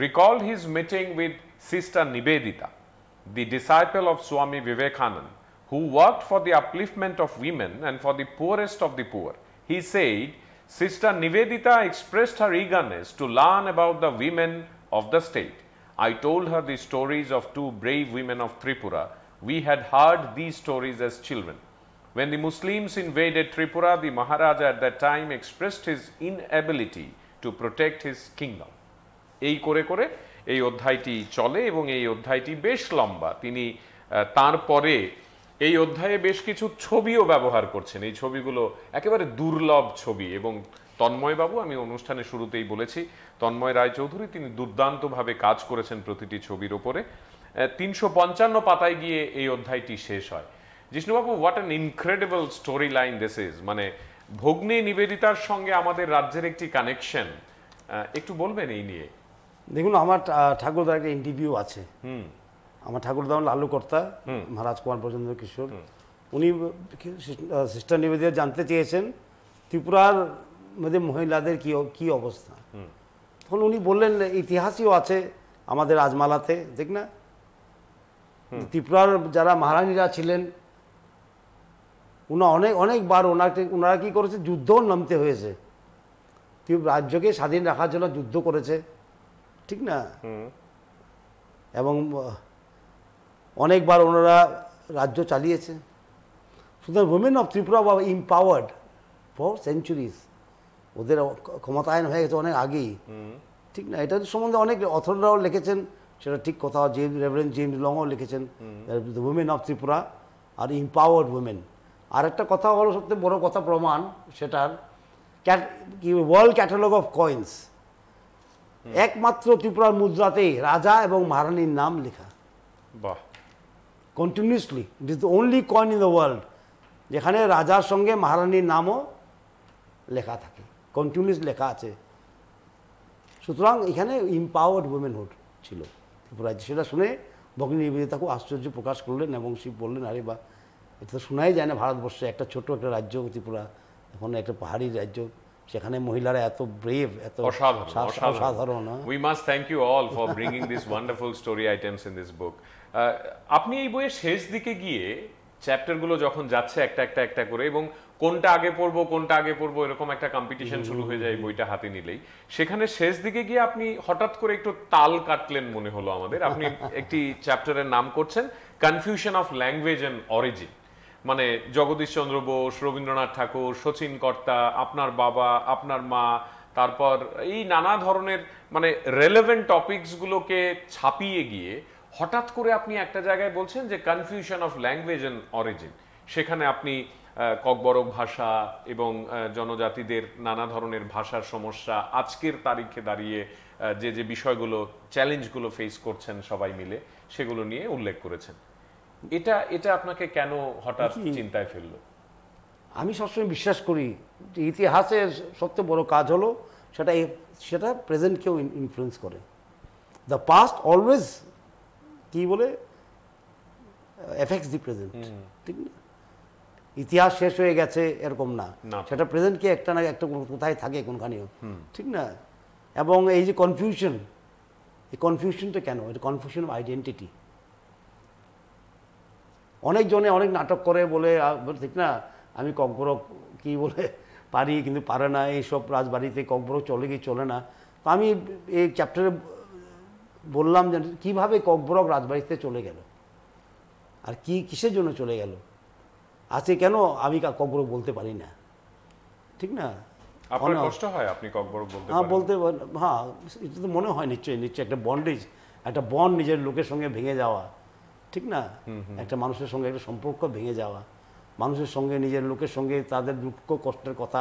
recall his meeting with sister Nivedita the disciple of Swami Vivekananda who worked for the upliftment of women and for the poorest of the poor. He said, Sister Nivedita expressed her eagerness to learn about the women of the state. I told her the stories of two brave women of Tripura. We had heard these stories as children. When the Muslims invaded Tripura, the Maharaja at that time expressed his inability to protect his kingdom. এই করে করে এই অধ্যায়টি চলে এবং এই অধ্যায়টি বেশ লম্বা তিনি এই অধ্যায়ে বেশ কিছু ছবিও ব্যবহার করছেন এই ছবিগুলো একেবারে দুর্লভ ছবি এবং তন্ময়বাবু আমি অনুষ্ঠানে শুরুতেই বলেছি তন্ময় রায়চৌধুরী তিনি দুর্দান্তভাবে কাজ করেছেন প্রতিটি ছবির ওপরে তিনশো পঞ্চান্ন পাতায় গিয়ে এই অধ্যায়টি শেষ হয় Jishnubabu what an incredible story line this is মানে ভগ্নী নিবেদিতার সঙ্গে আমাদের রাজ্যের একটি কানেকশন একটু বলবেন এই নিয়ে দেখুন আমার ঠাকুরদার একটা ইন্টারভিউ আছে হুম আমার ঠাকুর দাম লালু কর্তা মহারাজ কুমার ব্রজেন্দ্র কিশোর উনি সিস্টার নিবেদিতা জানতে চেয়েছেন ত্রিপুরার মধ্যে মহিলাদের কি কি অবস্থা তখন উনি বললেন ইতিহাসও আছে আমাদের রাজমালাতে দেখ না ত্রিপুরার যারা মহারানীরা ছিলেন উনি অনেক অনেকবার ওনাকে ওনারা কী করেছে যুদ্ধও নামতে হয়েছে রাজ্যকে স্বাধীন রাখার জন্য যুদ্ধ করেছে ঠিক না এবং অনেকবার ওনারা রাজ্য চালিয়েছে সুতরাং উমেন অফ ত্রিপুরা বা ইম্পাওয়ার্ড ফর সেঞ্চুরিজ ওদের ক্ষমতায়ন হয়ে গেছে অনেক আগেই ঠিক না এটার সম্বন্ধে অনেক অথররাও লিখেছেন সেটা ঠিক কথা জেমস রেভারেন্ড জেমস লংও লিখেছেন women of Tripura are empowered women আর একটা কথা হলো সত্যি বড় কথা প্রমাণ সেটার কি ওয়ার্ল্ড ক্যাটালগ অফ কয়েন্স একমাত্র ত্রিপুরার মুদ্রাতেই রাজা এবং মহারানীর নাম লেখা বাহ continuously it is the only coin in the world যেখানে রাজার সঙ্গে মহারানীর নামও লেখা থাকে কন্টিনিউস লেখা আছে সুতরাং এখানে ইম্পাওয়ার্ড উইমেনহুড ছিল ত্রিপুরা সেটা শুনে ভগ্নী নিবেদিতা খুব আশ্চর্য প্রকাশ করলেন এবং শিব বললেন আরে বা এটা তো শোনাই যায় না ভারতবর্ষে একটা ছোট একটা রাজ্য ত্রিপুরা এখন একটা পাহাড়ি রাজ্য সেখানে মহিলারা এত ব্রেভ এত অসাধারণ we must thank you all for bringing this wonderful story items in this book আপনি এই বইয়ের শেষ দিকে গিয়ে চ্যাপ্টারগুলো যখন যাচ্ছে একটা একটা একটা করে এবং কোনটা আগে পড়বো কোনটা আগে পড়বো এরকম একটা কম্পিটিশন শুরু হয়ে যায় বইটা হাতে নিলেই সেখানে শেষ দিকে গিয়ে আপনি হঠাৎ করে একটু তাল কাটলেন মনে হলো আমাদের আপনি একটি চ্যাপ্টারের নাম করছেন confusion of language and origin মানে জগদীশচন্দ্র বোস রবীন্দ্রনাথ ঠাকুর শচীন কর্তা আপনার বাবা আপনার মা তারপর এই নানা ধরনের মানে রেলেভেন্ট টপিকসগুলোকে ছাপিয়ে গিয়ে হঠাৎ করে আপনি একটা জায়গায় বলছেন যে confusion of language and origin সেখানে আপনি ককবরক ভাষা এবং জনজাতিদের নানা ধরনের ভাষার সমস্যা আজকের তারিখে দাঁড়িয়ে যে যে বিষয়গুলো চ্যালেঞ্জগুলো ফেস করছেন সবাই মিলে সেগুলো নিয়ে উল্লেখ করেছেন এটা এটা আপনাকে কেন হঠাৎ চিন্তায় ফেললো আমি সবসময় বিশ্বাস করি যে ইতিহাসের সবচেয়ে বড় কাজ হলো সেটা সেটা প্রেজেন্টকেও ইনফ্লুয়েন্স করে দ্য পাস্ট অলওয়েজ কি বলে এফেক্টস দি প্রেজেন্ট ঠিক না ইতিহাস শেষ হয়ে গেছে এরকম না সেটা প্রেজেন্টকে একটা না একটা কোথায় থাকে কোনখানেও ঠিক না এবং এই যে কনফিউশন এই কনফিউশনটা কেন এটা কনফিউশন অফ আইডেন্টিটি অনেকজনে অনেক নাটক করে বলে ঠিক না আমি কঙ্করক কি বলে পারি কিন্তু পারে না এইসব রাজবাড়িতে ককবরক চলে কি চলে না তো আমি এই চ্যাপ্টারে বললাম যে কীভাবে ককবরক রাজবাড়িতে চলে গেল আর কি কিসের জন্য চলে গেল আজকে কেন আমি ককবরক বলতে পারি না ঠিক না কষ্ট হয় আপনি হ্যাঁ বলতে হ্যাঁ এটা তো মনে হয় নিশ্চয়ই নিশ্চয়ই একটা বন্ডেজ একটা বন্ড নিজের লোকের সঙ্গে ভেঙে যাওয়া ঠিক না একটা মানুষের সঙ্গে একটা সম্পর্ক ভেঙে যাওয়া মানুষের সঙ্গে নিজের লোকের সঙ্গে তাদের দুঃখ কষ্টের কথা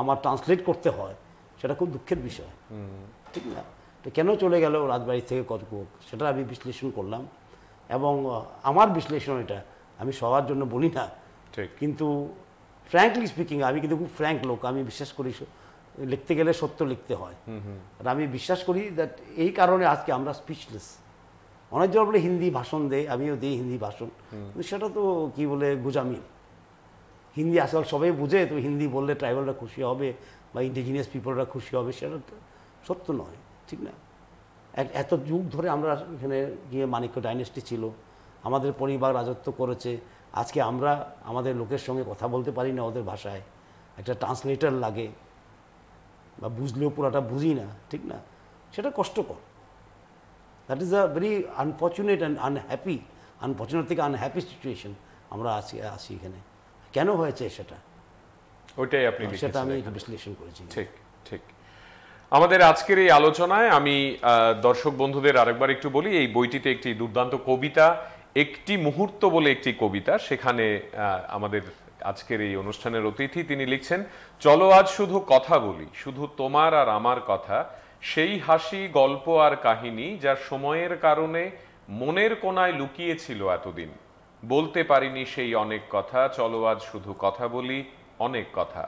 আমার ট্রান্সলেট করতে হয় সেটা খুব দুঃখের বিষয় ঠিক না তো কেন চলে গেল রাজবাড়ি থেকে কতকুয়োক সেটা আমি বিশ্লেষণ করলাম এবং আমার বিশ্লেষণ এটা আমি সবার জন্য বলি না কিন্তু ফ্র্যাঙ্কলি স্পিকিং আমি কিন্তু খুব ফ্র্যাঙ্ক লোক আমি বিশ্বাস করি লিখতে গেলে সত্য লিখতে হয় আর আমি বিশ্বাস করি দ্যাট এই কারণে আজকে আমরা স্পিচলেস অনেক জন বলে হিন্দি ভাষণ দেয় আমিও দিই হিন্দি ভাষণ কিন্তু সেটা তো কি বলে গুজামিল হিন্দি আসল সবাই বুঝে তো হিন্দি বললে ট্রাইবালরা খুশি হবে বা ইন্ডিজিনিয়াস পিপলরা খুশি হবে সেটা সত্য নয় ঠিক না এত যুগ ধরে আমরা এখানে গিয়ে মানিক্য ডাইনেস্টি ছিল আমাদের পরিবার রাজত্ব করেছে আজকে আমরা আমাদের লোকের সঙ্গে কথা বলতে পারি না ওদের ভাষায় একটা ট্রান্সলেটার লাগে বা বুঝলেও পুরাটা বুঝি না ঠিক না সেটা কষ্টকর that is a very unfortunate and unhappy unfortunate থেকে আনহ্যাপি সিচুয়েশন আমরা আসি আসি এখানে কেন হয়েছে সেটা ওইটাই আপনি সেটা আমি বিশ্লেষণ করেছি ঠিক ঠিক আমাদের আজকের এই আলোচনায় আমি দর্শক বন্ধুদের আরেকবার একটু বলি এই বইটিতে একটি দুর্দান্ত কবিতা একটি মুহূর্ত বলে একটি কবিতা সেখানে আমাদের আজকের এই অনুষ্ঠানের অতিথি তিনি লিখছেন চলো আজ শুধু কথা বলি শুধু তোমার আর আমার কথা সেই হাসি গল্প আর কাহিনী যা সময়ের কারণে মনের কোনায় লুকিয়েছিল এতদিন বলতে পারিনি সেই অনেক কথা চলো আজ শুধু কথা বলি অনেক কথা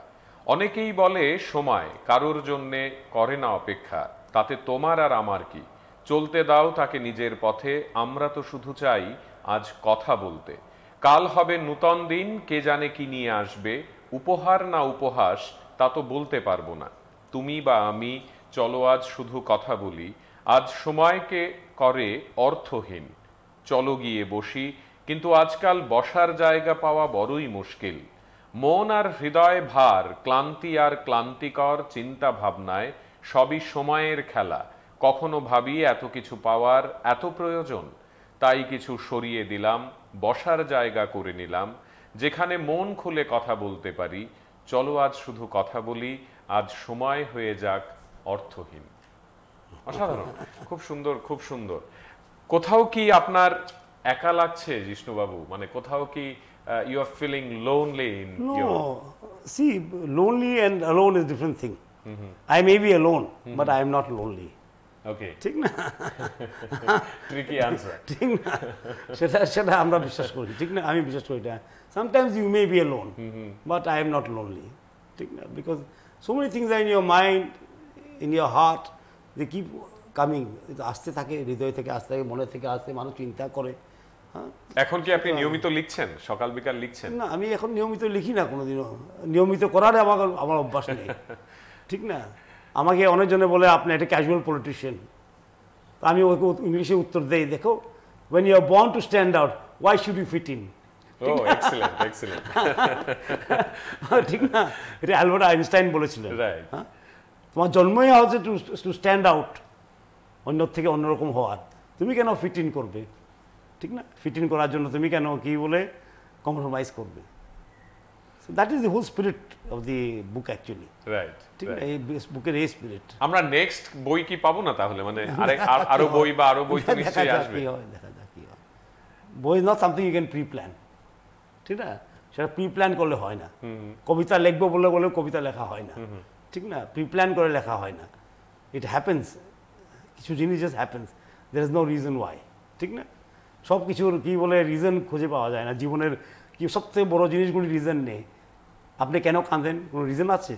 অনেকেই বলে সময় কারোর জন্যে করে না অপেক্ষা তাতে তোমার আর আমার কি চলতে দাও তাকে নিজের পথে আমরা তো শুধু চাই আজ কথা বলতে কাল হবে নূতন দিন কে জানে কি নিয়ে আসবে উপহার না উপহাস তা তো বলতে পারবো না তুমি বা আমি চলো আজ শুধু কথা বলি আজ সময়কে করে অর্থহীন চলো গিয়ে বসি কিন্তু আজকাল বসার জায়গা পাওয়া বড়ই মুশকিল মন আর হৃদয় ভার ক্লান্তি আর ক্লান্তিকর চিন্তা ভাবনায় সবই সময়ের খেলা কখনো ভাবি এত কিছু পাওয়ার এত প্রয়োজন তাই কিছু সরিয়ে দিলাম বসার জায়গা করে নিলাম যেখানে মন খুলে কথা বলতে পারি চলো আজ শুধু কথা বলি আজ সময় হয়ে যাক অর্থহীন অসাধারণ খুব সুন্দর খুব সুন্দর কোথাও কি আপনার একা লাগছে জিষ্ণুবাবু মানে কোথাও কি you are feeling lonely in see lonely and alone is different thing I may be alone but I am not lonely okay ঠিক না ট্রিকি আনসার ঠিক না সেটা সেটা আমরা বিশ্বাস করি ঠিক না আমি বিশ্বাস করি এটা sometimes you may be alone but I am not lonely ঠিক না because so many things are in mind in your heart যে কি কামিং আসতে থাকে হৃদয় থেকে আসতে থাকে মনে থেকে আসতে মানুষ চিন্তা করে হ্যাঁ? এখন কি আপনি নিয়মিত লিখছেন সকাল বিকাল লিখছেন না আমি এখন নিয়মিত লিখি না কোনোদিনও নিয়মিত করার আমার আমার অভ্যাস নেই ঠিক না আমাকে অনেকজনে বলে আপনি একটা ক্যাজুয়াল পলিটিশিয়ান আমি ওকে ইংলিশে উত্তর দেই দেখো when you are born to stand out why should you fit in ঠিক না এটা অ্যালবার্ট আইনস্টাইন বলেছিলেন রাইট হ্যাঁ? তোমার জন্মই হচ্ছে টু টু স্ট্যান্ড আউট অন্য থেকে অন্যরকম হওয়ার তুমি কেন ফিট ইন করবে ঠিক না ফিট ইন করার জন্য তুমি কেন কি বলে কম্প্রোমাইজ করবে that is the whole spirit of the book actually right ঠিক না এই বুকের এই স্পিরিট আমরা নেক্সট বই কি পাবো না তাহলে মানে আরেক আরো বই বা আরো বই তো নিশ্চয়ই আসবে দেখা যাক কি হয় বই is not something you can pre plan ঠিক না সেটা প্রি প্ল্যান করলে হয় না কবিতা লিখবো বলে বলে কবিতা লেখা হয় না ঠিক না প্রি প্ল্যান করে লেখা হয় না ইট হ্যাপেন্স কিছু জিনিস just happens there is no reason why ঠিক না সব কিছুর কী বলে রিজন খুঁজে পাওয়া যায় না জীবনের কি সবথেকে বড় জিনিসগুলি রিজন নেই আপনি কেন কাঁদেন কোনো রিজন আছে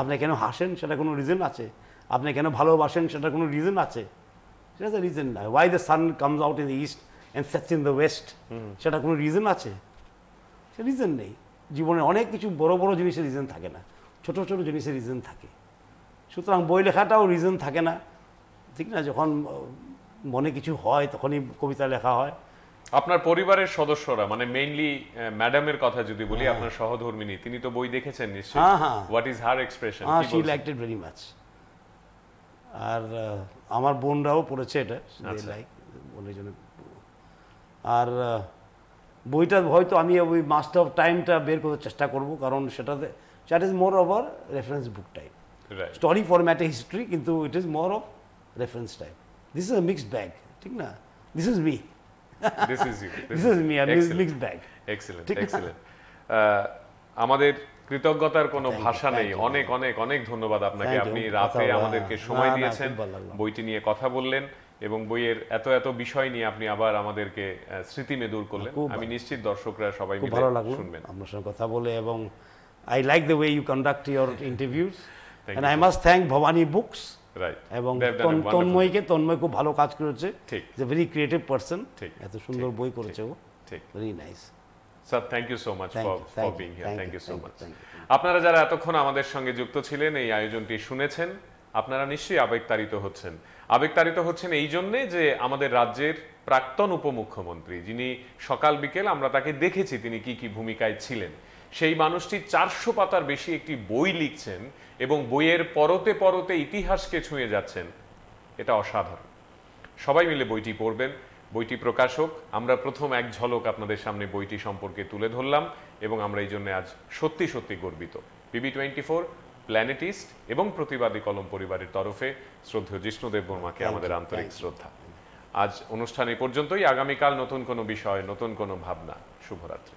আপনি কেন হাসেন সেটা কোনো রিজন আছে আপনি কেন ভালোবাসেন সেটা কোনো রিজন আছে সেটা রিজন না why the sun comes out in the east and sets in the west সেটা কোনো রিজন আছে সে রিজন নেই জীবনে অনেক কিছু বড় বড় জিনিসের রিজন থাকে না ছোট ছোট জিনিসের রিজন থাকে সুতরাং বই লেখাটাও রিজন থাকে না ঠিক না যখন মনে কিছু হয় তখনই কবিতা লেখা হয় আপনার পরিবারের সদস্যরা মানে মেইনলি ম্যাডামের কথা যদি বলি হ্যাঁ। আপনার সহধর্মিনী তিনি তো বই দেখেছেন নিশ্চয়ই হোয়াট ইজ হার হ্যাঁ ভেরি হ্যাঁ। হ্যাঁ, মাচ আর আমার বোনরাও পড়েছে এটা লাইক বোনের জন্য আর বইটা হয়তো আমি ওই মাস্টার অফ টাইমটা বের করার চেষ্টা করব কারণ সেটাতে that is more of a reference book type story ফরম্যাটে হিস্ট্রি কিন্তু it is more of reference type this is a mixed bag ঠিক না this is me this is me I mixed bag excellent excellent আমাদের কৃতজ্ঞতার কোনো ভাষা নেই অনেক অনেক অনেক ধন্যবাদ আপনাকে আপনি রাতে আমাদেরকে সময় দিয়েছেন বইটি নিয়ে কথা বললেন এবং বইয়ের এত এত বিষয় নিয়ে আপনি আবার আমাদেরকে স্মৃতি মেদুর করলেন আমি নিশ্চিত দর্শকরা সবাই খুব ভালো লাগলো শুনবেন আপনার সঙ্গে কথা বলে এবং I like the way you conduct your interviews I must thank Bhabani books right এবং তন্ময়কে তন্ময় খুব ভালো কাজ করেছে ঠিক যে ভেরি ক্রিয়েটিভ ঠিক এত সুন্দর বই করেছে ও ঠিক very nice sir thank you so much for being here thank you so much আপনারা যারা এতক্ষণ আমাদের সঙ্গে যুক্ত ছিলেন এই আয়োজনটি শুনেছেন আপনারা নিশ্চয়ই আবেগতাড়িত হচ্ছেন আবেগতাড়িত হচ্ছেন এই জন্যে যে আমাদের রাজ্যের প্রাক্তন উপমুখ্যমন্ত্রী যিনি সকাল বিকেল আমরা তাকে দেখেছি তিনি কি কি ভূমিকায় ছিলেন সেই মানুষটি চারশো পাতার বেশি একটি বই লিখছেন এবং বইয়ের পরতে পরতে ইতিহাসকে ছুঁয়ে যাচ্ছেন এটা অসাধারণ সবাই মিলে বইটি পড়বেন বইটি প্রকাশক আমরা প্রথম এক ঝলক আপনাদের সামনে বইটি সম্পর্কে তুলে ধরলাম এবং আমরা এই জন্য আজ সত্যি সত্যি গর্বিত বিবি টোয়েন্টি ফোর প্ল্যানেটিস্ট এবং প্রতিবাদী কলম পরিবারের তরফে শ্রদ্ধেয় জিষ্ণুদেব বর্মাকে আমাদের আন্তরিক শ্রদ্ধা আজ অনুষ্ঠান এই পর্যন্তই আগামীকাল নতুন কোনো বিষয় নতুন কোনো ভাবনা শুভরাত্রি